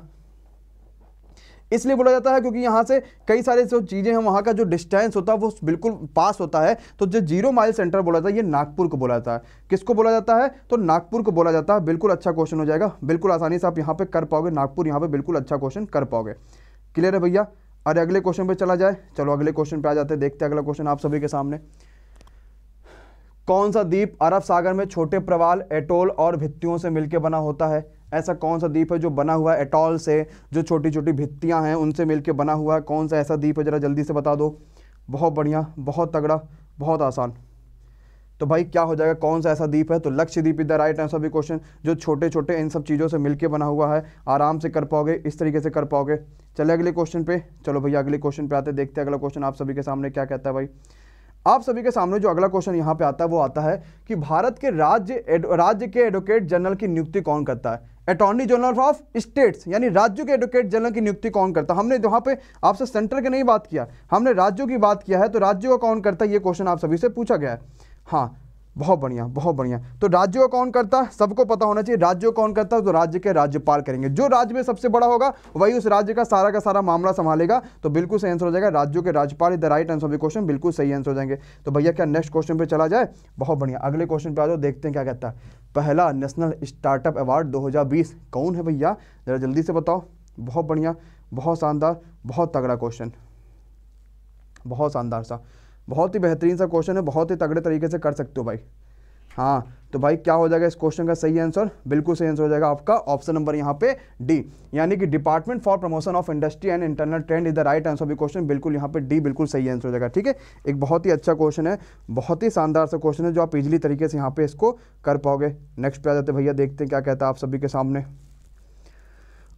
इसलिए बोला जाता है क्योंकि यहाँ से कई सारे जो चीज़ें हैं वहाँ का जो डिस्टेंस होता है वो बिल्कुल पास होता है तो जो जीरो माइल सेंटर बोला जाता है ये नागपुर को बोला जाता है किसको बोला जाता है तो नागपुर को बोला जाता है बिल्कुल अच्छा क्वेश्चन हो जाएगा बिल्कुल आसानी से आप यहाँ पर कर पाओगे नागपुर यहाँ पर बिल्कुल अच्छा क्वेश्चन कर पाओगे क्लियर है भैया अरे अगले क्वेश्चन पर चला जाए चलो अगले क्वेश्चन पर आ जाते हैं देखते हैं अगला क्वेश्चन आप सभी के सामने कौन सा द्वीप अरब सागर में छोटे प्रवाल एटोल और भित्तियों से मिलकर बना होता है ऐसा कौन सा द्वीप है जो बना हुआ है एटोल से जो छोटी छोटी भित्तियाँ हैं उनसे मिलकर बना हुआ है कौन सा ऐसा द्वीप है ज़रा जल्दी से बता दो बहुत बढ़िया बहुत तगड़ा बहुत आसान तो भाई क्या हो जाएगा कौन सा ऐसा द्वीप है तो Lakshadweep is the right answer भी क्वेश्चन जो छोटे छोटे इन सब चीज़ों से मिलके बना हुआ है आराम से कर पाओगे इस तरीके से कर पाओगे चले अगले क्वेश्चन पे चलो भैया अगले क्वेश्चन पे आते देखते हैं अगला क्वेश्चन आप सभी के सामने क्या कहता है भाई आप सभी के सामने जो अगला क्वेश्चन यहाँ पे आता है वो आता है कि भारत के राज्य राज्य के एडवोकेट जनरल की नियुक्ति कौन करता है अटॉर्नी जनरल ऑफ स्टेट्स यानी राज्यों के एडवोकेट जनरल की नियुक्ति कौन करता है हमने जहाँ पे आपसे सेंटर की नहीं बात किया हमने राज्यों की बात किया है तो राज्यों का कौन करता है ये क्वेश्चन आप सभी से पूछा गया है हाँ बहुत बढ़िया बहुत बढ़िया तो राज्य का कौन करता है सबको पता होना चाहिए राज्य कौन करता है तो राज्य के राज्यपाल करेंगे जो राज्य में सबसे बड़ा होगा वही उस राज्य का सारा का सारा मामला संभालेगा तो बिल्कुल सही आंसर हो जाएगा राज्यों के राज्यपाल is the right answer of question बिल्कुल सही आंसर हो जाएंगे तो भैया क्या नेक्स्ट क्वेश्चन पर चला जाए बहुत बढ़िया अगले क्वेश्चन पर आ जाओ देखते हैं क्या कहता है पहला नेशनल स्टार्टअप अवार्ड दो कौन है भैया ज़रा जल्दी से बताओ बहुत बढ़िया बहुत शानदार बहुत तगड़ा क्वेश्चन बहुत शानदार सा बहुत ही बेहतरीन सा क्वेश्चन है बहुत ही तगड़े तरीके से कर सकते हो भाई हाँ तो भाई क्या हो जाएगा इस क्वेश्चन का सही आंसर बिल्कुल सही आंसर हो जाएगा आपका ऑप्शन नंबर यहाँ पे डी यानी कि department for promotion of industry and internal trend is the right answer of question बिल्कुल यहाँ पे डी बिल्कुल सही आंसर हो जाएगा ठीक है एक बहुत ही अच्छा क्वेश्चन है बहुत ही शानदार सा क्वेश्चन है जो आप इजिली तरीके से यहाँ पे इसको कर पाओगे नेक्स्ट पे आ जाते भैया देखते हैं क्या कहता है आप सभी के सामने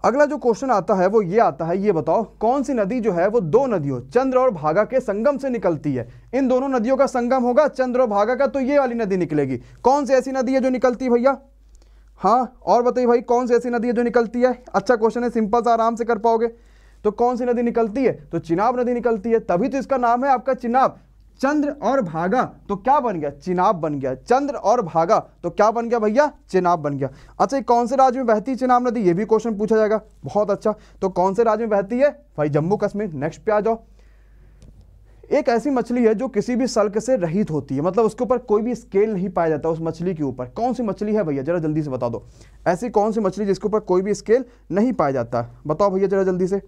अगला जो क्वेश्चन आता है वो ये आता है ये बताओ कौन सी नदी जो है वो दो नदियों चंद्र और भागा के संगम से निकलती है इन दोनों नदियों का संगम होगा चंद्र और भागा का तो ये वाली नदी निकलेगी कौन सी ऐसी नदी है जो निकलती है भैया हाँ और बताइए भाई कौन सी ऐसी नदी है जो निकलती है अच्छा क्वेश्चन है सिंपल सा आराम से कर पाओगे तो कौन सी नदी निकलती है तो चिनाब नदी निकलती है तभी तो इसका नाम है आपका चिनाब चंद्र और भागा तो क्या बन गया चिनाब बन गया चंद्र और भागा तो क्या बन गया भैया चिनाब बन गया अच्छा कौन से राज्य में बहती है चिनाब नदी ये भी क्वेश्चन पूछा जाएगा बहुत अच्छा तो कौन से राज्य में बहती है भाई जम्मू कश्मीर नेक्स्ट पे आ जाओ एक ऐसी मछली है जो किसी भी सल्क से रहित होती है मतलब उसके ऊपर कोई भी स्केल नहीं पाया जाता उस मछली के ऊपर कौन सी मछली है भैया जरा जल्दी से बता दो ऐसी कौन सी मछली जिसके ऊपर कोई भी स्केल नहीं पाया जाता बताओ भैया जरा जल्दी से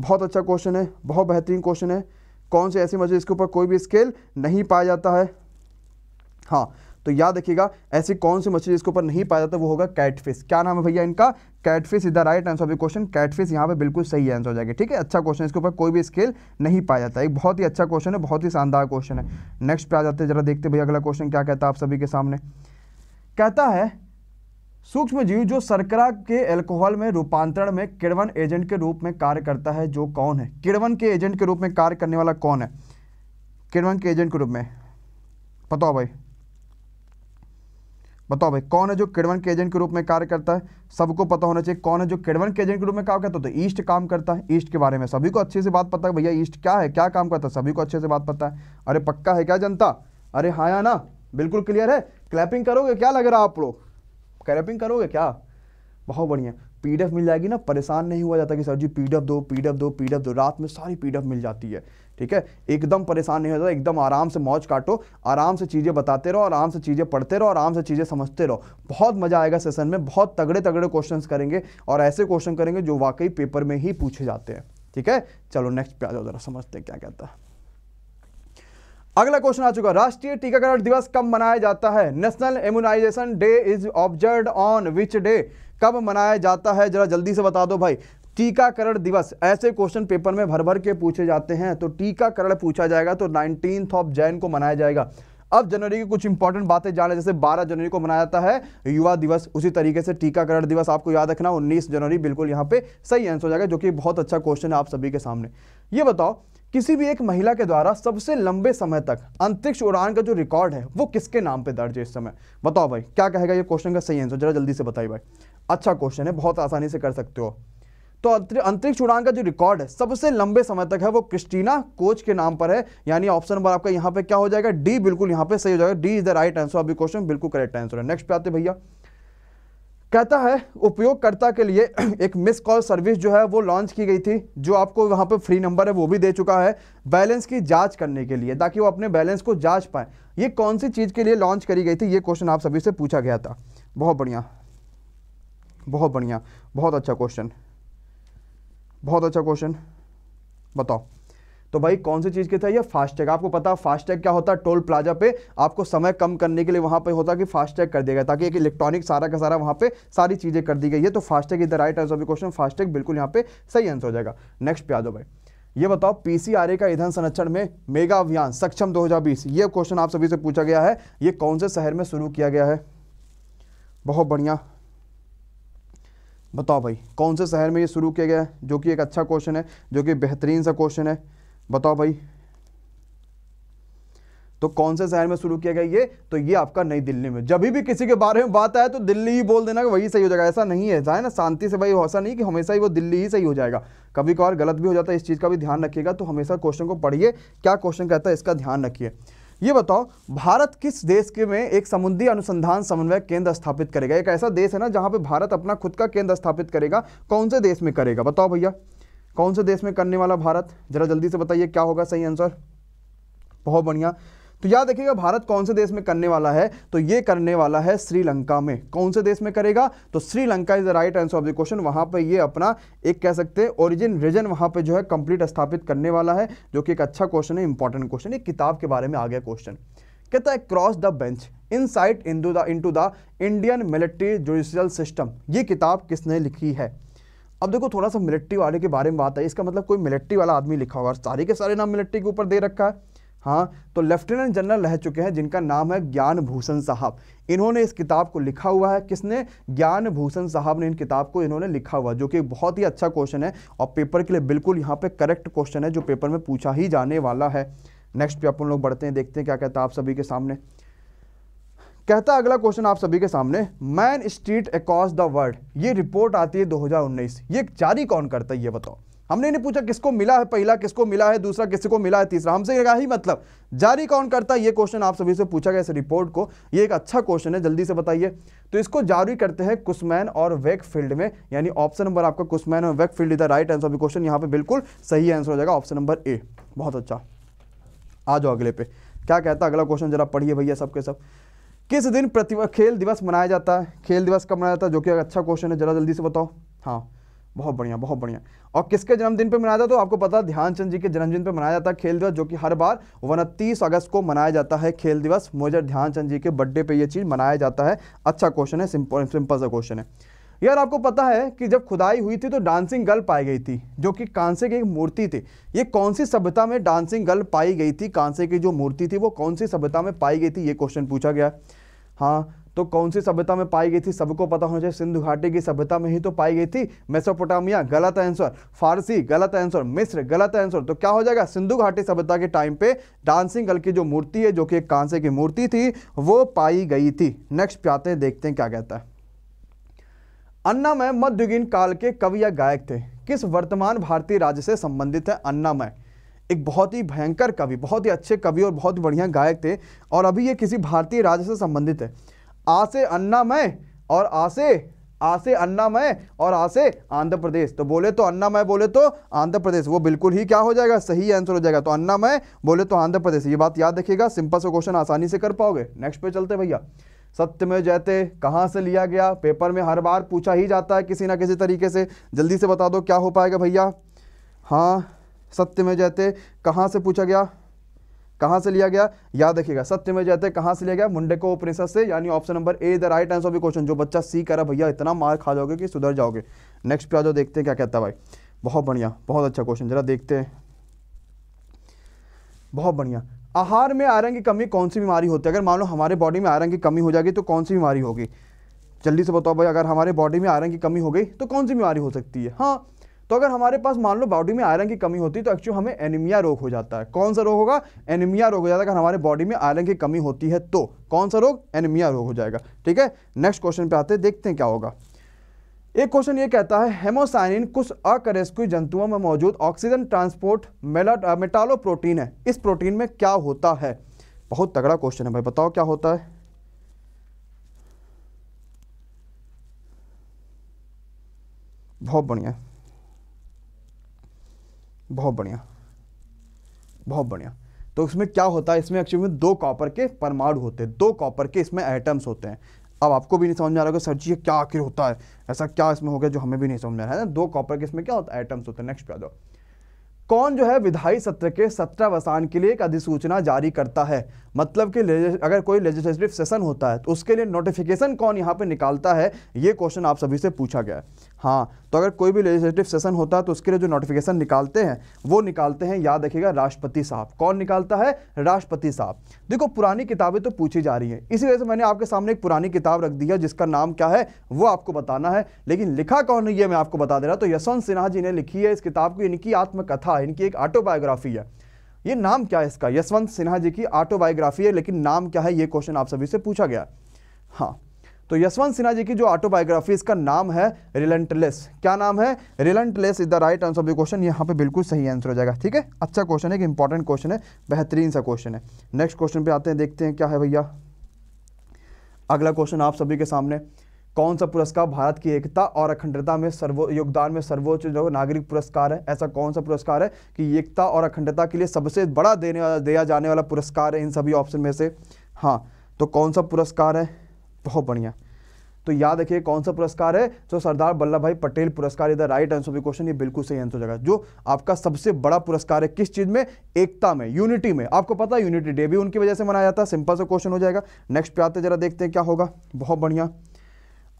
बहुत अच्छा क्वेश्चन है बहुत बेहतरीन क्वेश्चन है कौन से ऐसी मछली इसके ऊपर कोई भी स्केल नहीं पाया जाता है हाँ तो याद रखिएगा ऐसी कौन सी मछली जिसके ऊपर नहीं पाया जाता वो होगा कैटफिश क्या नाम है भैया इनका कैटफिश इधर the right answer of question catfish यहाँ पे बिल्कुल सही आंसर हो जाएगा ठीक है अच्छा क्वेश्चन इसके ऊपर कोई भी स्केल नहीं पाया जाता एक बहुत ही अच्छा क्वेश्चन है बहुत ही शानदार क्वेश्चन है नेक्स्ट पे आ जाते हैं जरा देखते भैया अगला क्वेश्चन क्या कहता है आप सभी के सामने कहता है सूक्ष्म जीव जो सरकरा के अल्कोहल में रूपांतरण में किड़वन एजेंट के रूप में कार्य करता है जो कौन है किड़वन के एजेंट के रूप में कार्य करने वाला कौन है किड़वन के एजेंट के रूप में बताओ भाई बताओ भाई कौन है जो किड़वन के एजेंट के रूप में कार्य करता है सबको पता होना चाहिए कौन है जो किड़वन के एजेंट के रूप में काम करता है तो ईस्ट काम करता है ईस्ट के बारे में सभी को अच्छे से बात पता है भैया ईस्ट क्या है क्या काम करता है सभी को अच्छे से बात पता है अरे पक्का है क्या जनता अरे हाँ ना बिल्कुल क्लियर है क्लैपिंग करोगे क्या लग रहा है आप लोग कैरपिंग करोगे क्या बहुत बढ़िया पीडीएफ मिल जाएगी ना परेशान नहीं हुआ जाता कि सर जी पीडीएफ दो पीडीएफ दो पीडीएफ दो रात में सारी पीडीएफ मिल जाती है ठीक है एकदम परेशान नहीं होता एकदम आराम से मौज काटो आराम से चीज़ें बताते रहो आराम से चीज़ें पढ़ते रहो आराम से चीज़ें समझते रहो बहुत मज़ा आएगा सेशन में बहुत तगड़े तगड़े क्वेश्चन करेंगे और ऐसे क्वेश्चन करेंगे जो वाकई पेपर में ही पूछे जाते हैं ठीक है चलो नेक्स्ट पे आ जाओ ज़रा समझते हैं क्या कहता है अगला क्वेश्चन आ चुका राष्ट्रीय टीकाकरण दिवस कब मनाया जाता है national immunisation day is observe on which day कब मनाया जाता है जरा जल्दी से बता दो भाई टीकाकरण दिवस ऐसे क्वेश्चन पेपर में भर भर के पूछे जाते हैं तो टीकाकरण पूछा जाएगा तो नाइनटीन ऑफ जैन को मनाया जाएगा अब जनवरी की कुछ इंपॉर्टेंट बातें जाने जैसे 12 जनवरी को मनाया जाता है युवा दिवस उसी तरीके से टीकाकरण दिवस आपको याद रखना 19 जनवरी बिल्कुल यहाँ पे सही आंसर हो जाएगा जो कि बहुत अच्छा क्वेश्चन है आप सभी के सामने ये बताओ किसी भी एक महिला के द्वारा सबसे लंबे समय तक अंतरिक्ष उड़ान का जो रिकॉर्ड है वो किसके नाम पे दर्ज है इस समय बताओ भाई क्या कहेगा ये क्वेश्चन का सही आंसर जरा जल्दी से बताइए भाई अच्छा क्वेश्चन है बहुत आसानी से कर सकते हो तो अंतरिक्ष उड़ान का जो रिकॉर्ड है सबसे लंबे समय तक है वो क्रिस्टीना कोच के नाम पर है यानी ऑप्शन नंबर आपका यहाँ पे क्या हो जाएगा डी बिल्कुल यहाँ पे सही हो जाएगा D is the right answer अभी क्वेश्चन बिल्कुल करेक्ट आंसर है नेक्स्ट पे आते भैया कहता है उपयोगकर्ता के लिए एक मिस कॉल सर्विस जो है वो लॉन्च की गई थी जो आपको वहाँ पर फ्री नंबर है वो भी दे चुका है बैलेंस की जांच करने के लिए ताकि वो अपने बैलेंस को जांच पाए ये कौन सी चीज़ के लिए लॉन्च करी गई थी ये क्वेश्चन आप सभी से पूछा गया था बहुत बढ़िया बहुत बढ़िया बहुत अच्छा क्वेश्चन बहुत अच्छा क्वेश्चन बताओ तो भाई कौन सी चीज़ के था ये फास्टैग आपको पता है फास्टैग क्या होता है टोल प्लाजा पे आपको समय कम करने के लिए वहाँ पे होता कि फास्टैग कर दिया गया ताकि एक इलेक्ट्रॉनिक सारा का सारा वहाँ पे सारी चीज़ें कर दी गई है तो FASTag is the right answer of question FASTag बिल्कुल यहाँ पे सही आंसर हो जाएगा नेक्स्ट पे आ जाओ भाई ये बताओ पीसीआरए का ईंधन संरक्षण में मेगा अभियान सक्षम 2020 ये क्वेश्चन आप सभी से पूछा गया है ये कौन से शहर में शुरू किया गया है बहुत बढ़िया बताओ भाई कौन से शहर में ये शुरू किया गया है जो कि एक अच्छा क्वेश्चन है जो कि बेहतरीन सा क्वेश्चन है बताओ भाई तो कौन से शहर में शुरू किया गया ये तो ये आपका नई दिल्ली में जब भी किसी के बारे में बात आए तो दिल्ली ही बोल देना कि वही सही हो जाएगा ऐसा नहीं है जाए ना शांति से भाई ऐसा नहीं कि हमेशा ही वो दिल्ली ही सही हो जाएगा कभी कभार गलत भी हो जाता है इस चीज़ का भी ध्यान रखिएगा तो हमेशा क्वेश्चन को पढ़िए क्या क्वेश्चन कहता है इसका ध्यान रखिए ये बताओ भारत किस देश के में एक समुद्री अनुसंधान समन्वय केंद्र स्थापित करेगा एक ऐसा देश है ना जहाँ पे भारत अपना खुद का केंद्र स्थापित करेगा कौन से देश में करेगा बताओ भैया कौन से देश में करने वाला भारत जरा जल्दी से बताइए क्या होगा सही आंसर बहुत बढ़िया तो याद रखिएगा भारत कौन से देश में करने वाला है तो ये करने वाला है श्रीलंका में कौन से देश में करेगा तो Sri Lanka is the right answer of the question वहां पर ये अपना एक कह सकते हैं ओरिजिन रीजन वहां पे जो है कंप्लीट स्थापित करने वाला है जो कि एक अच्छा क्वेश्चन है इंपॉर्टेंट क्वेश्चन एक किताब के बारे में आ गया क्वेश्चन कहता है cross the bench insight into the Indian military judicial system ये किताब किसने लिखी है अब देखो थोड़ा सा मिलिट्री वाले के बारे में बात है इसका मतलब कोई मिलिट्री वाला आदमी लिखा होगा सारे के सारे नाम मिलिट्री के ऊपर दे रखा है हाँ तो लेफ्टिनेंट जनरल रह चुके हैं जिनका नाम है ज्ञान भूषण साहब इन्होंने इस किताब को लिखा हुआ है किसने ज्ञान भूषण साहब ने इन किताब को इन्होंने लिखा हुआ जो कि बहुत ही अच्छा क्वेश्चन है और पेपर के लिए बिल्कुल यहाँ पे करेक्ट क्वेश्चन है जो पेपर में पूछा ही जाने वाला है नेक्स्ट पे अपन लोग बढ़ते हैं देखते हैं क्या कहता है आप सभी के सामने कहता अगला क्वेश्चन आप सभी के सामने main street across the world ये रिपोर्ट आती है 2019 ये जारी कौन करता है ये बताओ हमने नहीं पूछा किसको मिला है पहला किसको मिला है दूसरा किसको मिला है तीसरा हमसे कहा ही मतलब जारी कौन करता है ये क्वेश्चन आप सभी से पूछा गया इस रिपोर्ट को ये एक अच्छा क्वेश्चन है जल्दी से बताइए तो इसको जारी करते हैं कुसमैन और वेक फील्ड में यानी ऑप्शन नंबर आपका कुसमैन और वेक फील्ड इधर राइट आंसर क्वेश्चन यहाँ पे बिल्कुल सही आंसर हो जाएगा ऑप्शन नंबर ए बहुत अच्छा आ जाओ अगले पे क्या कहता अगला क्वेश्चन जरा पढ़िए भैया सबके सब, के सब। किस दिन प्रतिभा खेल दिवस मनाया जाता है खेल दिवस कब मनाया जाता है जो कि अच्छा क्वेश्चन है जरा जल्दी से बताओ हाँ बहुत बढ़िया बहुत बढ़िया और किसके जन्मदिन पर मनाया जाता है तो आपको पता है ध्यानचंद जी के जन्मदिन पर मनाया जाता है खेल दिवस जो कि हर बार उनतीस अगस्त को मनाया जाता है खेल दिवस मोजर ध्यानचंद जी के बर्थडे पे ये चीज़ मनाया जाता है अच्छा क्वेश्चन है सिंपल सिंपल सा क्वेश्चन है यार आपको पता है कि जब खुदाई हुई थी तो डांसिंग गर्ल पाई गई थी जो कि कांसे की एक मूर्ति थी ये कौन सी सभ्यता में डांसिंग गर्ल पाई गई थी कांसे की जो मूर्ति थी वो कौन सी सभ्यता में पाई गई थी ये क्वेश्चन पूछा गया हाँ तो कौन सी सभ्यता में पाई गई थी सबको पता होना चाहिए सिंधु घाटी की सभ्यता में ही तो पाई गई थी मेसोपोटामिया गलत आंसर फारसी गलत आंसर मिस्र गलत आंसर तो क्या हो जाएगा सिंधु घाटी सभ्यता के टाइम पे डांसिंग गल की जो मूर्ति है जो कि एक कांसे की मूर्ति थी वो पाई गई थी नेक्स्ट पे आते हैं देखते हैं क्या कहता है अन्नामय मध्ययुगीन काल के कवि या गायक थे किस वर्तमान भारतीय राज्य से संबंधित है अन्नामय एक बहुत ही भयंकर कवि बहुत ही अच्छे कवि और बहुत बढ़िया गायक थे और अभी ये किसी भारतीय राज्य से संबंधित है आसे अन्नामय और आसे आसे अन्नामय और आसे आंध्र प्रदेश तो बोले तो अन्नामय बोले तो आंध्र प्रदेश वो बिल्कुल ही क्या हो जाएगा सही आंसर हो जाएगा तो अन्नामय बोले तो आंध्र प्रदेश ये बात याद रखिएगा सिंपल से क्वेश्चन आसानी से कर पाओगे नेक्स्ट पे चलते भैया सत्य में जयते कहाँ से लिया गया पेपर में हर बार पूछा ही जाता है किसी ना किसी तरीके से जल्दी से बता दो क्या हो पाएगा भैया हाँ सत्य में जयते कहाँ से पूछा गया कहाँ से लिया गया याद देखिएगा सत्य में जयते कहाँ से लिया गया मुंडे को उपनिषद से यानी option number A the right answer of question जो बच्चा सी करा भैया इतना मार खा जाओगे कि सुधर जाओगे नेक्स्ट पे आ जाओ देखते हैं क्या कहता है भाई बहुत बढ़िया बहुत अच्छा क्वेश्चन जरा देखते हैं बहुत बढ़िया आहार में आयरन की कमी कौन सी बीमारी होती है अगर मान लो हमारे बॉडी में आयरन की कमी हो जाएगी तो कौन सी बीमारी होगी जल्दी से बताओ भाई अगर हमारे बॉडी में आयरन की कमी हो गई तो कौन सी बीमारी हो सकती है हाँ तो अगर हमारे पास मान लो बॉडी में आयरन की कमी होती है तो एक्चुअली हमें एनीमिया रोग हो जाता है कौन सा रोग होगा एनीमिया रोग हो जाता है अगर हमारे बॉडी में आयरन की कमी होती है तो कौन सा रोग एनीमिया रोग हो जाएगा ठीक है नेक्स्ट क्वेश्चन पे आते हैं देखते हैं क्या होगा एक क्वेश्चन ये कहता है हेमोसाइनिन कुछ अकरेस्क्यू जंतुओं में मौजूद ऑक्सीजन ट्रांसपोर्ट मेला मेटालो प्रोटीन है इस प्रोटीन में क्या होता है बहुत तगड़ा क्वेश्चन है भाई बताओ क्या होता है बहुत बढ़िया बहुत बढ़िया बहुत बढ़िया तो इसमें क्या होता है इसमें एक्चुअली में दो कॉपर के परमाणु होते हैं दो कॉपर के इसमें एटम्स होते हैं अब आपको भी नहीं समझ में आ रहा होगा सर जी ये क्या आखिर होता है ऐसा क्या इसमें हो गया जो हमें भी नहीं समझ में आ रहा है ना दो कॉपर के इसमें क्या होता है एटम्स होते हैं नेक्स्ट पे कौन जो है विधायी सत्र के सत्रावसान के लिए एक अधिसूचना जारी करता है मतलब कि अगर कोई लेजिस्लेटिव सेशन होता है तो उसके लिए नोटिफिकेशन कौन यहाँ पे निकालता है ये क्वेश्चन आप सभी से पूछा गया है हाँ तो अगर कोई भी लेजिस्लेटिव सेशन होता है तो उसके लिए जो नोटिफिकेशन निकालते हैं वो निकालते हैं याद रखिएगा राष्ट्रपति साहब कौन निकालता है राष्ट्रपति साहब देखो पुरानी किताबें तो पूछी जा रही हैं इसी वजह से मैंने आपके सामने एक पुरानी किताब रख दी है जिसका नाम क्या है वो आपको बताना है लेकिन लिखा कौन है मैं आपको बता दे रहा तो यशवंत सिन्हा जी ने लिखी है इस किताब को इनकी आत्मकथा इनकी एक ऑटोबायोग्राफी है ये नाम क्या है इसका यशवंत सिन्हा जी की ऑटोबायोग्राफी है लेकिन नाम क्या है ये क्वेश्चन आप सभी से पूछा गया हाँ तो यशवंत सिन्हा जी की जो ऑटोबायोग्राफी इसका नाम है रिलेंटलेस क्या नाम है relentless is the right answer of the question यहाँ पे बिल्कुल सही आंसर हो जाएगा ठीक है अच्छा क्वेश्चन है एक इंपॉर्टेंट क्वेश्चन है बेहतरीन सा क्वेश्चन है नेक्स्ट क्वेश्चन पे आते हैं देखते हैं क्या है भैया अगला क्वेश्चन आप सभी के सामने कौन सा पुरस्कार भारत की एकता और अखंडता में सर्वो योगदान में सर्वोच्च जो नागरिक पुरस्कार है ऐसा कौन सा पुरस्कार है कि एकता और अखंडता के लिए सबसे बड़ा देने वाला दिया जाने वाला पुरस्कार है इन सभी ऑप्शन में से हाँ तो कौन सा पुरस्कार है बहुत बढ़िया तो याद रखिए कौन सा पुरस्कार है जो सरदार वल्लभ भाई पटेल पुरस्कार इधर राइट आंसर भी क्वेश्चन ये बिल्कुल सही आंसर हो जाएगा जो आपका सबसे बड़ा पुरस्कार है किस चीज में एकता में यूनिटी में आपको पता है यूनिटी डे भी उनकी वजह से मनाया जाता है सिंपल सा क्वेश्चन हो जाएगा नेक्स्ट पे आते जरा देखते हैं क्या होगा बहुत बढ़िया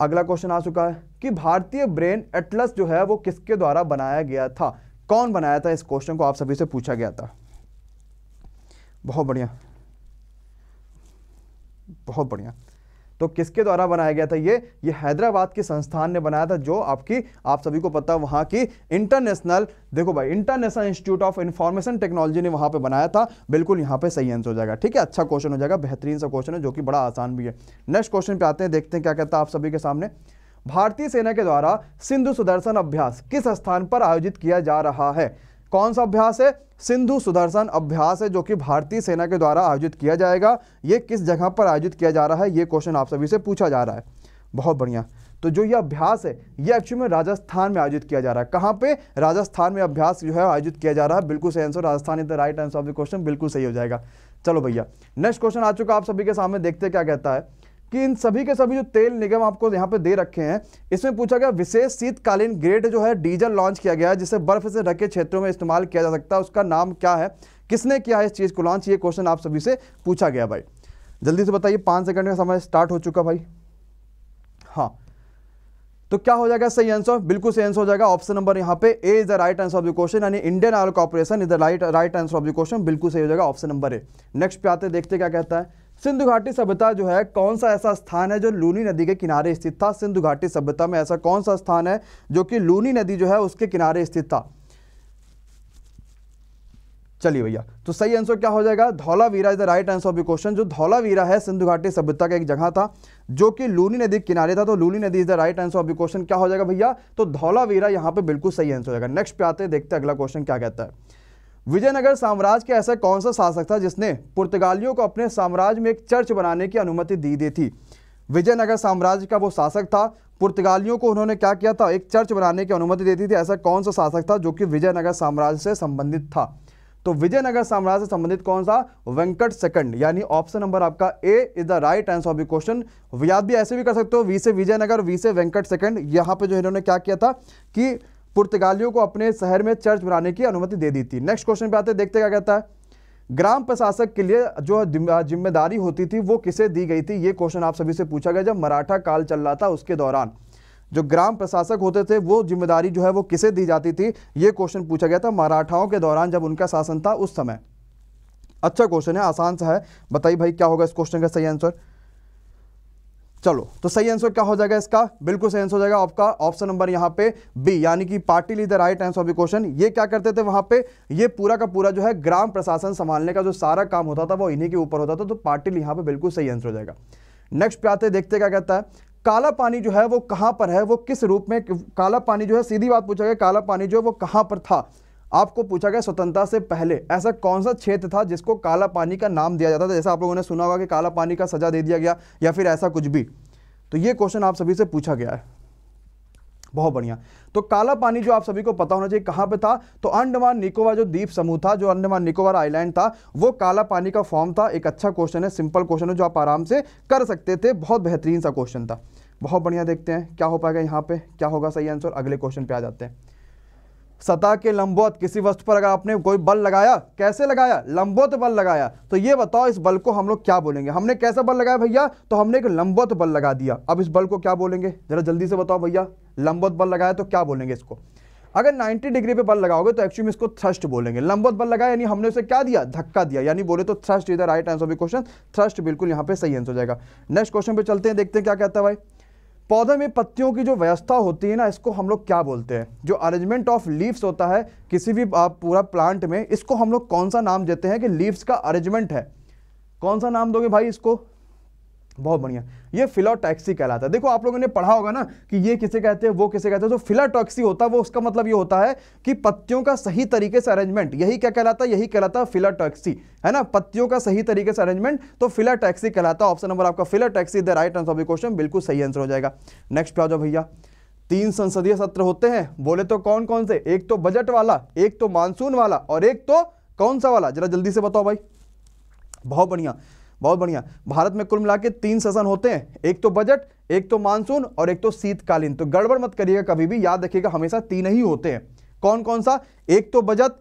अगला क्वेश्चन आ चुका है कि भारतीय ब्रेन एटलस जो है वो किसके द्वारा बनाया गया था कौन बनाया था इस क्वेश्चन को आप सभी से पूछा गया था बहुत बढ़िया बहुत बढ़िया तो किसके द्वारा बनाया गया था ये ये हैदराबाद के संस्थान ने बनाया था जो आपकी आप सभी को पता वहाँ की इंटरनेशनल देखो भाई international institute of information technology ने वहाँ पे बनाया था बिल्कुल यहाँ पे सही आंसर हो जाएगा ठीक है अच्छा क्वेश्चन हो जाएगा बेहतरीन सा क्वेश्चन है जो कि बड़ा आसान भी है नेक्स्ट क्वेश्चन पर आते हैं देखते हैं क्या कहता है आप सभी के सामने भारतीय सेना के द्वारा सिंधु सुदर्शन अभ्यास किस स्थान पर आयोजित किया जा रहा है कौन सा अभ्यास है सिंधु सुदर्शन अभ्यास है जो कि भारतीय सेना के द्वारा आयोजित किया जाएगा ये किस जगह पर आयोजित किया जा रहा है ये क्वेश्चन आप सभी से पूछा जा रहा है बहुत बढ़िया तो जो ये अभ्यास है ये एक्चुअली में राजस्थान में आयोजित किया जा रहा है कहाँ पे राजस्थान में अभ्यास जो है आयोजित किया जा रहा है बिल्कुल सही answer Rajasthan is the right answer of the question बिल्कुल सही हो जाएगा चलो भैया नेक्स्ट क्वेश्चन आ चुका आप सभी के सामने देखते क्या कहता है कि इन सभी के सभी जो तेल निगम आपको यहाँ पे दे रखे हैं इसमें पूछा गया विशेष शीतकालीन ग्रेड जो है डीजल लॉन्च किया गया है जिसे बर्फ से ढके क्षेत्रों में इस्तेमाल किया जा सकता है उसका नाम क्या है किसने किया है इस चीज़ को लॉन्च ये क्वेश्चन आप सभी से पूछा गया भाई जल्दी से बताइए पाँच सेकंड का समय स्टार्ट हो चुका भाई हाँ तो क्या हो जाएगा सही आंसर बिल्कुल सही आंसर हो जाएगा ऑप्शन नंबर यहाँ पे A is the right answer of the question यानी Indian Oil Corporation is the right right answer of the question बिल्कुल सही हो जाएगा ऑप्शन नंबर ए नेक्स्ट पे आते देखते क्या कहता है सिंधु घाटी सभ्यता जो है कौन सा ऐसा स्थान है जो लूनी नदी के किनारे स्थित था सिंधु घाटी सभ्यता में ऐसा कौन सा स्थान है जो कि लूनी नदी जो है उसके किनारे स्थित था चलिए भैया तो सही आंसर क्या हो जाएगा Dholavira is the right answer of the question जो धौलावीरा है सिंधु घाटी सभ्यता का एक जगह था जो कि लूनी नदी किनारे था तो लूनी नदी is the right answer of the question क्या हो जाएगा भैया तो धौलावीरा यहां पे बिल्कुल सही आंसर हो जाएगा नेक्स्ट पे आते हैं देखते हैं अगला क्वेश्चन क्या कहता है विजयनगर साम्राज्य का ऐसा कौन सा शासक था जिसने पुर्तगालियों को अपने साम्राज्य में एक चर्च बनाने की अनुमति दी दी थी विजयनगर साम्राज्य का वो शासक था पुर्तगालियों को उन्होंने क्या किया था एक चर्च बनाने की अनुमति देती थी ऐसा कौन सा शासक था जो कि विजयनगर साम्राज्य से संबंधित था तो विजयनगर साम्राज्य से संबंधित कौन सा वेंकट सेकंड यानी ऑप्शन नंबर आपका A is the right answer of the question याद भी ऐसे भी कर सकते हो वी से विजयनगर वी से वेंकट सेकंड यहाँ पे जो इन्होंने क्या किया था कि पुर्तगालियों को अपने शहर में चर्च बनाने की अनुमति दे दी थी नेक्स्ट क्वेश्चन पे आते देखते क्या कहता है ग्राम प्रशासक के लिए जो जिम्मेदारी होती थी वो किसे दी गई थी ये क्वेश्चन आप सभी से पूछा गया जब मराठा काल चल रहा था उसके दौरान जो ग्राम प्रशासक होते थे वो जिम्मेदारी जो है वो किसे दी जाती थी ये क्वेश्चन पूछा गया था मराठाओं के दौरान जब उनका शासन था उस समय अच्छा क्वेश्चन है आसान सा है बताइए भाई क्या होगा इस क्वेश्चन का सही आंसर चलो तो सही आंसर क्या हो जाएगा इसका बिल्कुल सही आंसर हो जाएगा आपका ऑप्शन नंबर यहां पे बी यानी कि पार्टी ली the right answer of the question ये क्या करते थे वहां पे ये पूरा का पूरा जो है ग्राम प्रशासन संभालने का जो सारा काम होता था वो इन्हीं के ऊपर होता था तो पाटिल यहां पे बिल्कुल सही आंसर हो जाएगा नेक्स्ट पे आते देखते क्या कहता है काला पानी जो है वो कहां पर है वो किस रूप में काला पानी जो है सीधी बात पूछा गया काला पानी जो है वो कहां पर था आपको पूछा गया स्वतंत्रता से पहले ऐसा कौन सा क्षेत्र था जिसको काला पानी का नाम दिया जाता था जैसा आप लोगों ने सुना होगा कि काला पानी का सजा दे दिया गया या फिर ऐसा कुछ भी तो ये क्वेश्चन आप सभी से पूछा गया है बहुत बढ़िया तो काला पानी जो आप सभी को पता होना चाहिए कहां पे था तो अंडमान निकोबार जो द्वीप समूह था जो अंडमान निकोबार आइलैंड था वो काला पानी का फॉर्म था एक अच्छा क्वेश्चन है सिंपल क्वेश्चन है जो आप आराम से कर सकते थे बहुत बेहतरीन सा क्वेश्चन था बहुत बढ़िया देखते हैं क्या हो पाएगा यहाँ पे क्या होगा सही आंसर अगले क्वेश्चन पे आ जाते हैं सतह के लंबवत किसी वस्तु पर अगर आपने कोई बल लगाया कैसे लगाया लंबवत बल लगाया तो ये बताओ इस बल को हम लोग क्या बोलेंगे हमने कैसा बल लगाया भैया तो हमने एक लंबवत बल लगा दिया अब इस बल को क्या बोलेंगे जरा जल्दी से बताओ भैया लंबवत बल लगाया तो क्या बोलेंगे इसको अगर 90 डिग्री पे बल लगाओगे तो एक्चुअली इसको थ्रस्ट बोलेंगे लंबवत बल लगाया यानी हमने उसे क्या दिया धक्का दिया यानी बोले तो थ्रस्ट इधर राइट आंसर भी क्वेश्चन थ्रस्ट बिल्कुल यहाँ पे सही आंसर हो जाएगा नेक्स्ट क्वेश्चन पे चलते हैं देखते हैं क्या कहता है भाई पौधे में पत्तियों की जो व्यवस्था होती है ना इसको हम लोग क्या बोलते हैं जो अरेंजमेंट ऑफ लीव्स होता है किसी भी पूरा प्लांट में इसको हम लोग कौन सा नाम देते हैं कि लीव्स का अरेंजमेंट है कौन सा नाम दोगे भाई इसको बहुत बढ़िया ये फिलोटैक्सी कहलाता है देखो आप लोगों ने पढ़ा होगा ना कि ये किसे कहते हैं वो किसे कहते हैं जो तो फिलाटॉक्सी होता है वो उसका मतलब ये होता है कि पत्तियों का सही तरीके से अरेंजमेंट यही क्या कहलाता है यही कहलाता है फिलाटॉक्सी है ना पत्तियों का सही तरीके से अरेंजमेंट तो फिलाटैक्सी कहलाता है ऑप्शन नंबर आपका phyllotaxy the right answer of the question बिल्कुल सही आंसर हो जाएगा नेक्स्ट पे आ जाओ भैया तीन संसदीय सत्र होते हैं बोले तो कौन कौन से एक तो बजट वाला एक तो मानसून वाला और एक तो कौन सा वाला जरा जल्दी से बताओ भाई बहुत बढ़िया बहुत बढ़िया भारत में कुल मिला तीन सेशन होते हैं एक तो बजट एक तो मानसून और एक तो शीतकालीन तो गड़बड़ मत करिएगा कभी भी याद रखिएगा हमेशा तीन ही होते हैं कौन कौन सा एक तो बजट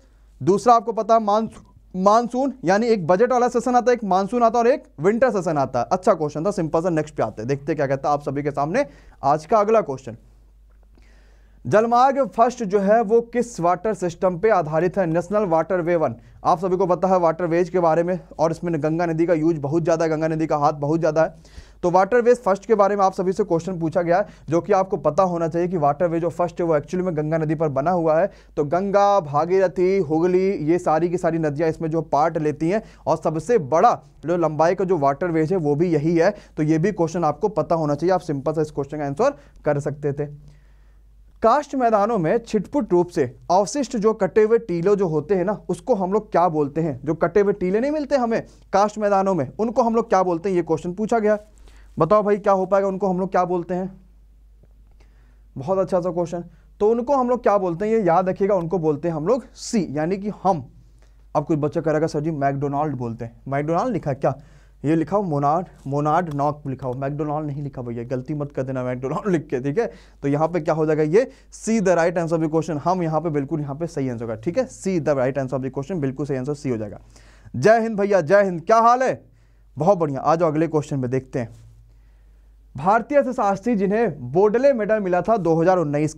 दूसरा आपको पता मानसून मानसून यानी एक बजट वाला सेशन आता है एक मानसून आता है और एक विंटर सेशन आता है अच्छा क्वेश्चन था सिंपल सा नेक्स्ट पे आते हैं देखते क्या कहता है आप सभी के सामने आज का अगला क्वेश्चन जलमार्ग फर्स्ट जो है वो किस वाटर सिस्टम पे आधारित है नेशनल वाटर वे वन आप सभी को पता है वाटर वेज के बारे में और इसमें गंगा नदी का यूज बहुत ज़्यादा है गंगा नदी का हाथ बहुत ज़्यादा है तो वाटर वेज फर्स्ट के बारे में आप सभी से क्वेश्चन पूछा गया है जो कि आपको पता होना चाहिए कि वाटर वे जो फर्स्ट है वो एक्चुअली में गंगा नदी पर बना हुआ है तो गंगा भागीरथी हुगली ये सारी की सारी नदियाँ इसमें जो पार्ट लेती हैं और सबसे बड़ा जो लंबाई का जो वाटर वेज है वो भी यही है तो ये भी क्वेश्चन आपको पता होना चाहिए आप सिंपल सा इस क्वेश्चन का आंसर कर सकते थे काष्ट मैदानों में छिटपुट रूप से अवशिष्ट जो कटे हुए टीले जो होते हैं ना उसको हम लोग क्या बोलते हैं जो कटे हुए टीले नहीं मिलते हमें काष्ट मैदानों में उनको हम लोग क्या बोलते हैं ये क्वेश्चन पूछा गया बताओ भाई क्या हो पाएगा उनको हम लोग क्या बोलते हैं बहुत अच्छा सा क्वेश्चन तो उनको हम लोग क्या बोलते हैं ये याद रखिएगा उनको बोलते हैं हम लोग सी यानी कि हम अब कुछ बच्चा करेगा सर जी मैकडोनाल्ड बोलते हैं मैकडोनाल्ड लिखा क्या ये लिखा हो मोनाड मोनाड नॉक लिखा हो मैकडोनाल्ड नहीं लिखा भैया गलती मत कर देना मैकडोनाल्ड लिख के ठीक है तो यहाँ पे क्या हो जाएगा ये C the right answer of the question हम यहाँ पे बिल्कुल यहाँ पे सही आंसर होगा ठीक है C the right answer of the question बिल्कुल सही आंसर सी हो जाएगा जय हिंद भैया जय हिंद क्या हाल है बहुत बढ़िया आज अगले क्वेश्चन में देखते हैं भारतीय अर्थशास्त्री जिन्हें बोडले मेडल मिला था दो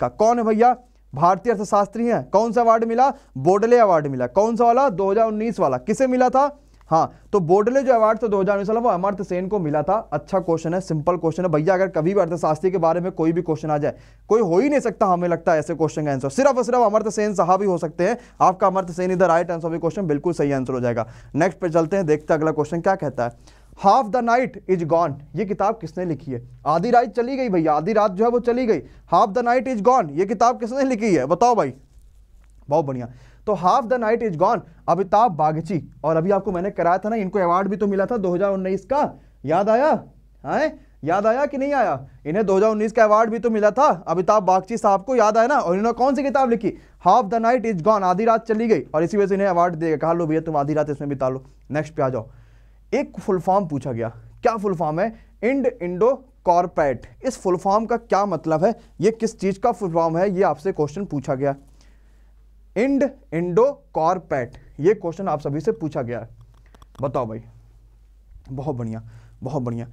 का कौन है भैया भारतीय अर्थशास्त्री है कौन सा अवार्ड मिला बोडले अवार्ड मिला कौन सा वाला दो वाला किसे मिला था हाँ तो बोर्डले जो अवार्ड था दो हज़ार उन्नीस वो अमर्थ सेन को मिला था अच्छा क्वेश्चन है सिंपल क्वेश्चन है भैया अगर कभी भी अर्थशास्त्री के बारे में कोई भी क्वेश्चन आ जाए कोई हो ही नहीं सकता हमें लगता है ऐसे क्वेश्चन का आंसर सिर्फ और सिर्फ अमर्थ सेन साहब ही हो सकते हैं आपका अमर्थ सेन इधर राइट आंसर भी क्वेश्चन बिल्कुल सही आंसर हो जाएगा नेक्स्ट पे चलते हैं देखते हैं अगला क्वेश्चन क्या कहता है half the night is gone ये किताब किसने लिखी है आधी रात चली गई भैया आधी रात जो है वो चली गई half the night is gone ये किताब किसने लिखी है बताओ भाई बहुत बढ़िया तो half the night is gone Amitabh Bagchi और अभी आपको मैंने कराया था ना इनको अवार्ड भी तो मिला था दो का याद आया है याद आया कि नहीं आया इन्हें 2019 का अवार्ड भी तो मिला था अमिताभ बागची साहब को याद आया ना और इन्होंने कौन सी किताब लिखी half the night is gone आधी रात चली गई और इसी वजह से इन्हें अवार्ड दिया कहा लो भैया तुम आधी रात इसमें बिता लो नेक्स्ट पे आ जाओ एक फुल फॉर्म पूछा गया क्या फुल फॉर्म है इंड इंडो कॉरपोरेट इस फुल फॉर्म का क्या मतलब है ये किस चीज़ का फुल फॉर्म है ये आपसे क्वेश्चन पूछा गया इंड इंडो कॉरपैट ये क्वेश्चन आप सभी से पूछा गया है बताओ भाई बहुत बढ़िया बहुत बढ़िया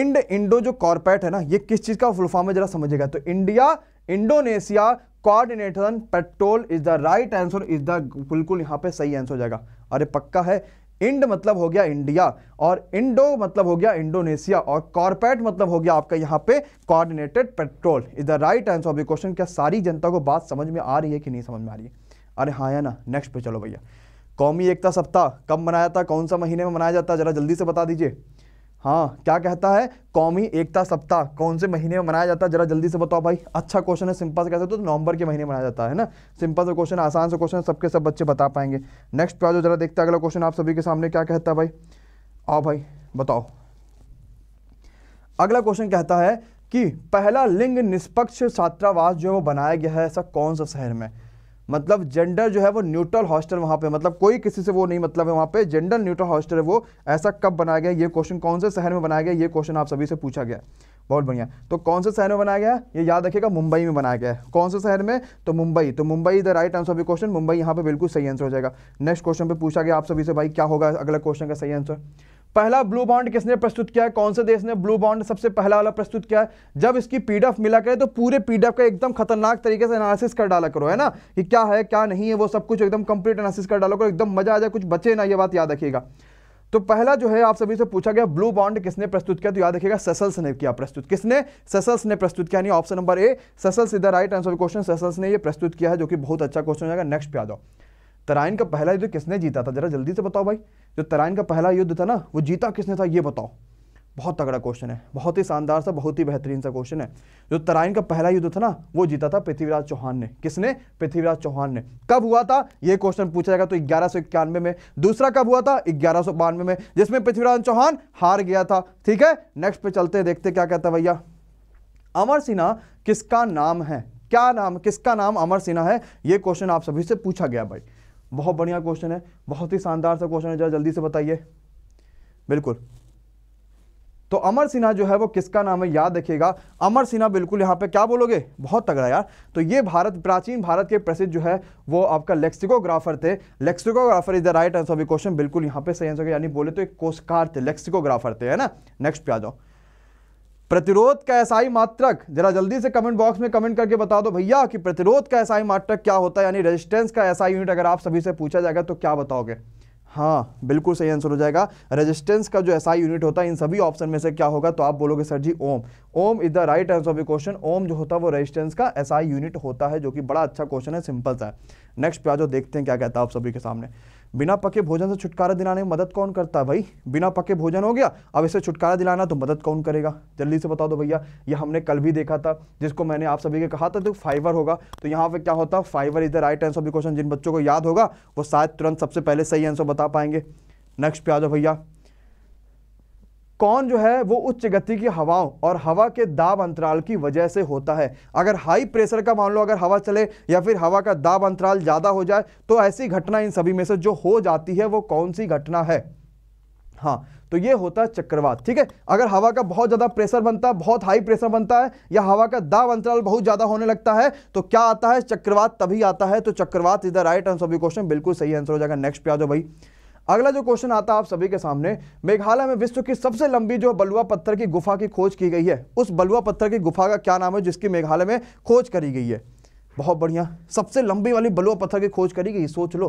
इंड इंडो जो कॉरपैट है ना ये किस चीज़ का फुलफॉर्म है जरा समझेगा तो India Indonesia coordinator patrol is the right answer is the बिल्कुल यहां पे सही आंसर हो जाएगा अरे पक्का है इंड मतलब हो गया इंडिया और इंडो मतलब हो गया इंडोनेशिया और कॉरपेट मतलब हो गया आपका यहाँ पे coordinated patrol is the right answer of the question क्या सारी जनता को बात समझ में आ रही है कि नहीं समझ में आ रही है अरे हाँ या ना नेक्स्ट पे चलो भैया कौमी एकता सप्ताह कब मनाया था कौन सा महीने में मनाया जाता है ज़रा जल्दी से बता दीजिए हाँ क्या कहता है कौमी एकता सप्ताह कौन से महीने में मनाया जाता है जरा जल्दी से बताओ भाई अच्छा क्वेश्चन है सिंपल से कैसे तो नवंबर के महीने मनाया जाता है ना सिंपल से क्वेश्चन आसान से क्वेश्चन सबके सब बच्चे बता पाएंगे नेक्स्ट पे आ जाओ जरा देखते हैं अगला क्वेश्चन आप सभी के सामने क्या कहता है भाई आओ भाई बताओ अगला क्वेश्चन कहता है कि पहला लिंग निष्पक्ष छात्रावास जो है वो बनाया गया है ऐसा कौन सा शहर में मतलब जेंडर जो है वो न्यूट्रल हॉस्टल वहाँ पे मतलब कोई किसी से वो नहीं मतलब है वहाँ पे जेंडर न्यूट्रल हॉस्टल है वो ऐसा कब बनाया गया ये क्वेश्चन कौन से शहर में बनाया गया ये क्वेश्चन आप सभी से पूछा गया बहुत बढ़िया तो कौन से शहर में बनाया गया ये याद रखिएगा मुंबई में बनाया गया है कौन से शहर में तो मुंबई तो Mumbai the right answer of question Mumbai यहाँ पे बिल्कुल सही आंसर हो जाएगा नेक्स्ट क्वेश्चन पर पूछा गया आप सभी से भाई क्या होगा अगला क्वेश्चन का सही आंसर पहला ब्लू बॉन्ड किसने प्रस्तुत किया है कौन से देश ने ब्लू बॉन्ड सबसे पहला वाला प्रस्तुत किया है जब इसकी पीडीएफ मिला करें तो पूरे पीडीएफ का एकदम खतरनाक तरीके से एनालिसिस कर डाला करो है ना कि क्या है क्या नहीं है वो सब कुछ एकदम कंप्लीट एनालिसिस कर डालो करो एकदम मजा आ जाए कुछ बचे ना ये बात याद रखिएगा तो पहला जो है आप सभी से पूछा गया ब्लू बॉन्ड किसने प्रस्तुत किया तो याद रखिएगा ससल्स ने किया प्रस्तुत किसने ससल्स ने प्रस्तुत किया ऑप्शन नंबर ए ससल्स इधर राइट आंसर क्वेश्चन ससल्स ने यह प्रस्तुत किया है जो कि बहुत अच्छा क्वेश्चन हो जाएगा नेक्स्ट पे आ जाओ तराइन का पहला युद्ध किसने जीता था जरा जल्दी से बताओ भाई जो तराइन का पहला युद्ध था ना वो जीता किसने था ये बताओ बहुत तगड़ा क्वेश्चन है बहुत ही शानदार सा बहुत ही बेहतरीन सा क्वेश्चन है जो तराइन का पहला युद्ध था ना वो जीता था पृथ्वीराज चौहान ने किसने पृथ्वीराज चौहान ने कब हुआ था ये क्वेश्चन पूछा जाएगा तो ग्यारह में दूसरा कब हुआ था ग्यारह में जिसमें पृथ्वीराज चौहान हार गया था ठीक है नेक्स्ट पे चलते हैं देखते क्या कहता भैया अमर सिन्हा किसका नाम है क्या नाम किसका नाम अमर सिन्हा है ये क्वेश्चन आप सभी से पूछा गया भाई बहुत बढ़िया क्वेश्चन है बहुत ही शानदार सा क्वेश्चन है जरा जल्दी से बताइए बिल्कुल तो अमर सिन्हा जो है वो किसका नाम है याद रखिएगा अमर सिन्हा बिल्कुल यहाँ पे क्या बोलोगे बहुत तगड़ा यार तो ये भारत प्राचीन भारत के प्रसिद्ध जो है वो आपका लेक्सिकोग्राफर थे lexicographer is the right answer of question बिल्कुल यहाँ पे सही आंसर यानी बोले तो एक कोशकार थे लेक्सिकोग्राफर थे है ना नेक्स्ट पे आ जाओ प्रतिरोध का एसआई मात्रक जरा जल्दी से कमेंट बॉक्स में कमेंट करके बता दो भैया कि प्रतिरोध का एसआई मात्रक क्या होता है यानी रेजिस्टेंस का एसआई यूनिट अगर आप सभी से पूछा जाएगा तो क्या बताओगे हाँ बिल्कुल सही आंसर हो जाएगा रेजिस्टेंस का जो एसआई यूनिट होता है इन सभी ऑप्शन में से क्या होगा तो आप बोलोगे sir ji ohm ohm is the right answer of the question ohm जो होता है वो रेजिस्टेंस का एसआई यूनिट होता है जो कि बड़ा अच्छा क्वेश्चन है सिंपल सा है नेक्स्ट पे आ जाओ देखते हैं क्या कहता है आप सभी के सामने बिना पके भोजन से छुटकारा दिलाने में मदद कौन करता है भाई बिना पके भोजन हो गया अब इसे छुटकारा दिलाना तो मदद कौन करेगा जल्दी से बता दो भैया ये हमने कल भी देखा था जिसको मैंने आप सभी के कहा था तो फाइबर होगा तो यहाँ पे क्या होता है fibre is the right answer भी क्वेश्चन जिन बच्चों को याद होगा वो शायद तुरंत सबसे पहले सही आंसर बता पाएंगे नेक्स्ट पे आ जाओ भैया कौन जो है वो उच्च गति की हवाओं और हवा के दाब अंतराल की वजह से होता है अगर हाई प्रेशर का मान लो अगर हवा चले या फिर हवा का दाब अंतराल ज़्यादा हो जाए तो ऐसी घटना इन सभी में से जो हो जाती है वो कौन सी घटना है हाँ तो ये होता है चक्रवात ठीक है अगर हवा का बहुत ज़्यादा प्रेशर बनता है बहुत हाई प्रेशर बनता है या हवा का दाब अंतराल बहुत ज़्यादा होने लगता है तो क्या आता है चक्रवात तभी आता है तो चक्रवात इधर राइट आंसर ऑफ क्वेश्चन बिल्कुल सही आंसर हो जाएगा नेक्स्ट पे आ जाओ भाई अगला जो क्वेश्चन आता है आप सभी के सामने मेघालय में विश्व की सबसे लंबी जो बलुआ पत्थर की गुफा की खोज की गई है उस बलुआ पत्थर की गुफा का क्या नाम है जिसकी मेघालय में खोज करी गई है बहुत बढ़िया सबसे लंबी वाली बलुआ पत्थर की खोज करी गई सोच लो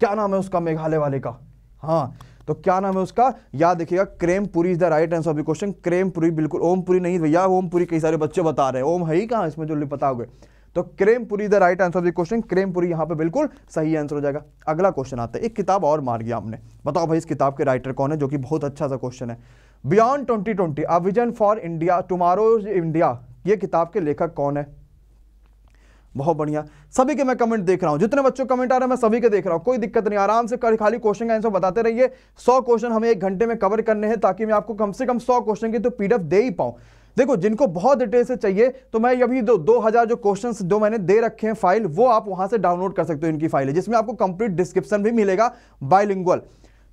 क्या नाम है उसका मेघालय वाले का हाँ तो क्या नाम है उसका याद देखिएगा क्रेमपुरी is the right answer of the question क्रेमपुरी बिल्कुल ओमपुरी नहीं भैया ओमपुरी कई सारे बच्चे बता रहे हैं ओम है ही कहाँ इसमें जो बताओगे तो क्रेमपुरी the right answer of the question क्रेमपुरी यहाँ पे बिल्कुल सही आंसर हो जाएगा अगला क्वेश्चन आता है एक किताब और मार गया हमने बताओ भाई इस किताब के राइटर कौन है जो कि बहुत अच्छा सा क्वेश्चन है beyond twenty twenty a vision for India tomorrow India ये किताब के लेखक कौन है बहुत बढ़िया सभी के मैं कमेंट देख रहा हूं जितने बच्चों कमेंट आ रहे हैं मैं सभी के देख रहा हूं कोई दिक्कत नहीं आराम से खाली क्वेश्चन का आंसर बताते रहिए सौ क्वेश्चन हमें एक घंटे में कवर करने हैं ताकि मैं आपको कम से कम सौ क्वेश्चन की तो पीडीएफ दे ही पाऊं देखो जिनको बहुत डिटेल से चाहिए तो मैं अभी दो दो हज़ार जो क्वेश्चन जो मैंने दे रखे हैं फाइल वो आप वहां से डाउनलोड कर सकते हो इनकी फाइल है जिसमें आपको कंप्लीट डिस्क्रिप्शन भी मिलेगा बायलिंगुअल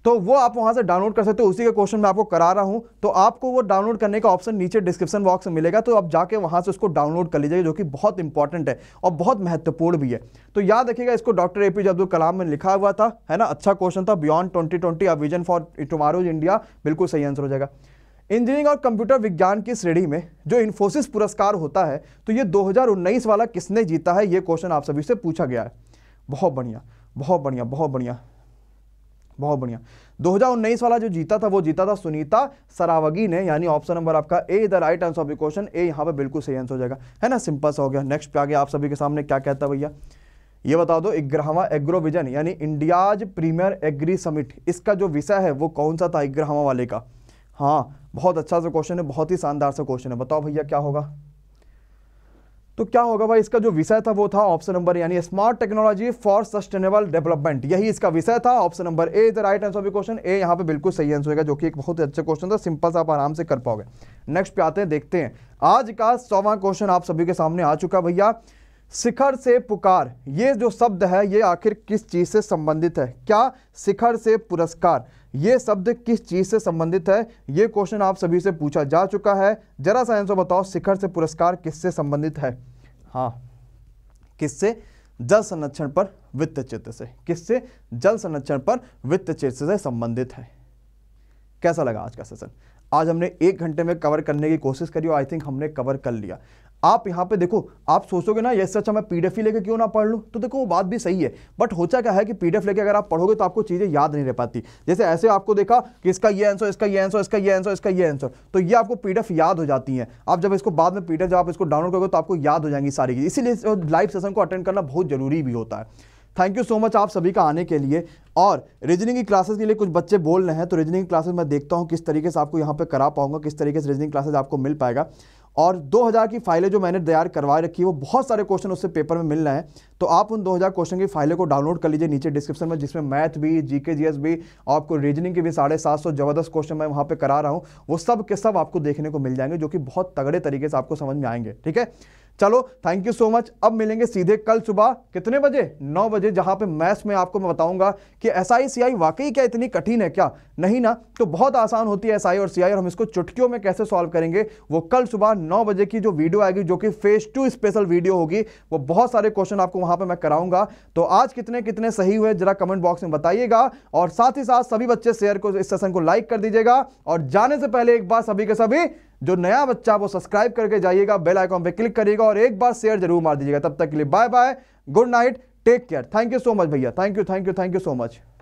तो वो आप वहां से डाउनलोड कर सकते हो उसी के क्वेश्चन मैं आपको करा रहा हूं तो आपको वो डाउनलोड करने का ऑप्शन नीचे डिस्क्रिप्शन बॉक्स में मिलेगा तो आप जाके वहां से उसको डाउनलोड कर लीजिएगा जो कि बहुत इंपॉर्टेंट है और बहुत महत्वपूर्ण भी है तो याद रखिएगा इसको डॉक्टर ए पीजे अब्दुल कलाम में लिखा हुआ था है ना अच्छा क्वेश्चन था beyond twenty twenty vision for tomorrow's India बिल्कुल सही आंसर हो जाएगा इंजीनियरिंग और कंप्यूटर विज्ञान की श्रेणी में जो इन्फोसिस पुरस्कार होता है तो ये 2019 वाला किसने जीता है ये क्वेश्चन आप सभी से पूछा गया है बहुत बढ़िया बहुत बढ़िया बहुत बढ़िया बहुत बढ़िया 2019 वाला जो जीता था वो जीता था सुनीता सरावगी ने यानी ऑप्शन नंबर आपका A the right answer of the question A यहाँ पर बिल्कुल सही आंसर हो जाएगा है ना सिंपल सा हो गया नेक्स्ट पे आगे आप सभी के सामने क्या कहता है भैया ये बता दो इग्रहवा एग्रोविजन यानी इंडियाज प्रीमियर एग्री समिट इसका जो विषय है वो कौन सा था इग्रहवा वाले का हाँ बहुत अच्छा सा क्वेश्चन है बहुत ही शानदार सा क्वेश्चन है बताओ भैया क्या होगा तो क्या होगा भाई इसका जो विषय था वो था ऑप्शन नंबर यानी smart technology for sustainable development यही इसका विषय था option number A is right answer of question A यहाँ पे बिल्कुल सही आंसर होगा जो कि एक बहुत अच्छा क्वेश्चन था सिंपल सा आप आराम से कर पाओगे नेक्स्ट पे आते हैं देखते हैं आज का सौवा क्वेश्चन आप सभी के सामने आ चुका भैया शिखर से पुकार ये जो शब्द है ये आखिर किस चीज से संबंधित है क्या शिखर से पुरस्कार ये शब्द किस चीज से संबंधित है ये क्वेश्चन आप सभी से पूछा जा चुका है जरा सा आंसर बताओ शिखर से पुरस्कार किससे संबंधित है हाँ किससे जल संरक्षण पर वित्त चित्र से किससे जल संरक्षण पर वित्त चित्र से संबंधित है कैसा लगा आज का सेशन आज हमने एक घंटे में कवर करने की कोशिश करी और आई थिंक हमने कवर कर लिया आप यहाँ पे देखो आप सोचोगे ना यस अच्छा मैं पीडीएफ ही लेके क्यों ना पढ़ लूँ तो देखो वो बात भी सही है बट होता क्या है कि पीडीएफ लेके अगर आप पढ़ोगे तो आपको चीज़ें याद नहीं रह पाती जैसे ऐसे आपको देखा कि इसका ये आंसर इसका ये आंसर इसका ये आंसर इसका ये आंसर तो ये आपको पी याद हो जाती है आप जब इसको बाद में पी जब आप इसको डाउनलोड करोगे तो आपको याद हो जाएंगी सारी चीज़ इसीलिए लाइव सेशन को अटेंड करना बहुत ज़रूरी भी होता है थैंक यू सो मच आप सभी का आने के लिए और रीजनिंग की क्लासेस के लिए कुछ बच्चे बोल रहे हैं तो रीजनिंग क्लासेस मैं देखता हूँ किस तरीके से आपको यहाँ पर करा पाऊंगा किस तरीके से रीजनिंग क्लासेस आपको मिल पाएगा और 2000 की फाइलें जो मैंने तैयार करवा रखी है वो बहुत सारे क्वेश्चन उससे पेपर में मिल रहे हैं तो आप उन 2000 क्वेश्चन की फाइलें को डाउनलोड कर लीजिए नीचे डिस्क्रिप्शन में जिसमें मैथ भी जीके जीएस भी आपको रीजनिंग के भी साढ़े सात सौ जबरदस्त क्वेश्चन मैं वहाँ पर करा रहा हूँ वो सब के सब आपको देखने को मिल जाएंगे जो कि बहुत तगड़े तरीके से आपको समझ में आएंगे ठीक है चलो थैंक यू सो मच अब मिलेंगे सीधे कल सुबह कितने बजे नौ बजे जहां पे मैथ्स में आपको मैं बताऊंगा कि एस आई सी आई वाकई क्या इतनी कठिन है क्या नहीं ना तो बहुत आसान होती है एस आई और सी आई और हम इसको चुटकियों में कैसे सॉल्व करेंगे वो कल सुबह नौ बजे की जो वीडियो आएगी जो कि फेज टू स्पेशल वीडियो होगी वो बहुत सारे क्वेश्चन आपको वहां पर मैं कराऊंगा तो आज कितने कितने सही हुए जरा कमेंट बॉक्स में बताइएगा और साथ ही साथ सभी बच्चे शेयर को इस सेशन को लाइक कर दीजिएगा और जाने से पहले एक बार सभी के सभी जो नया बच्चा वो सब्सक्राइब करके जाइएगा बेल आइकॉन पे क्लिक करिएगा और एक बार शेयर जरूर मार दीजिएगा तब तक के लिए bye bye good night take care thank you so much भैया thank you thank you thank you so much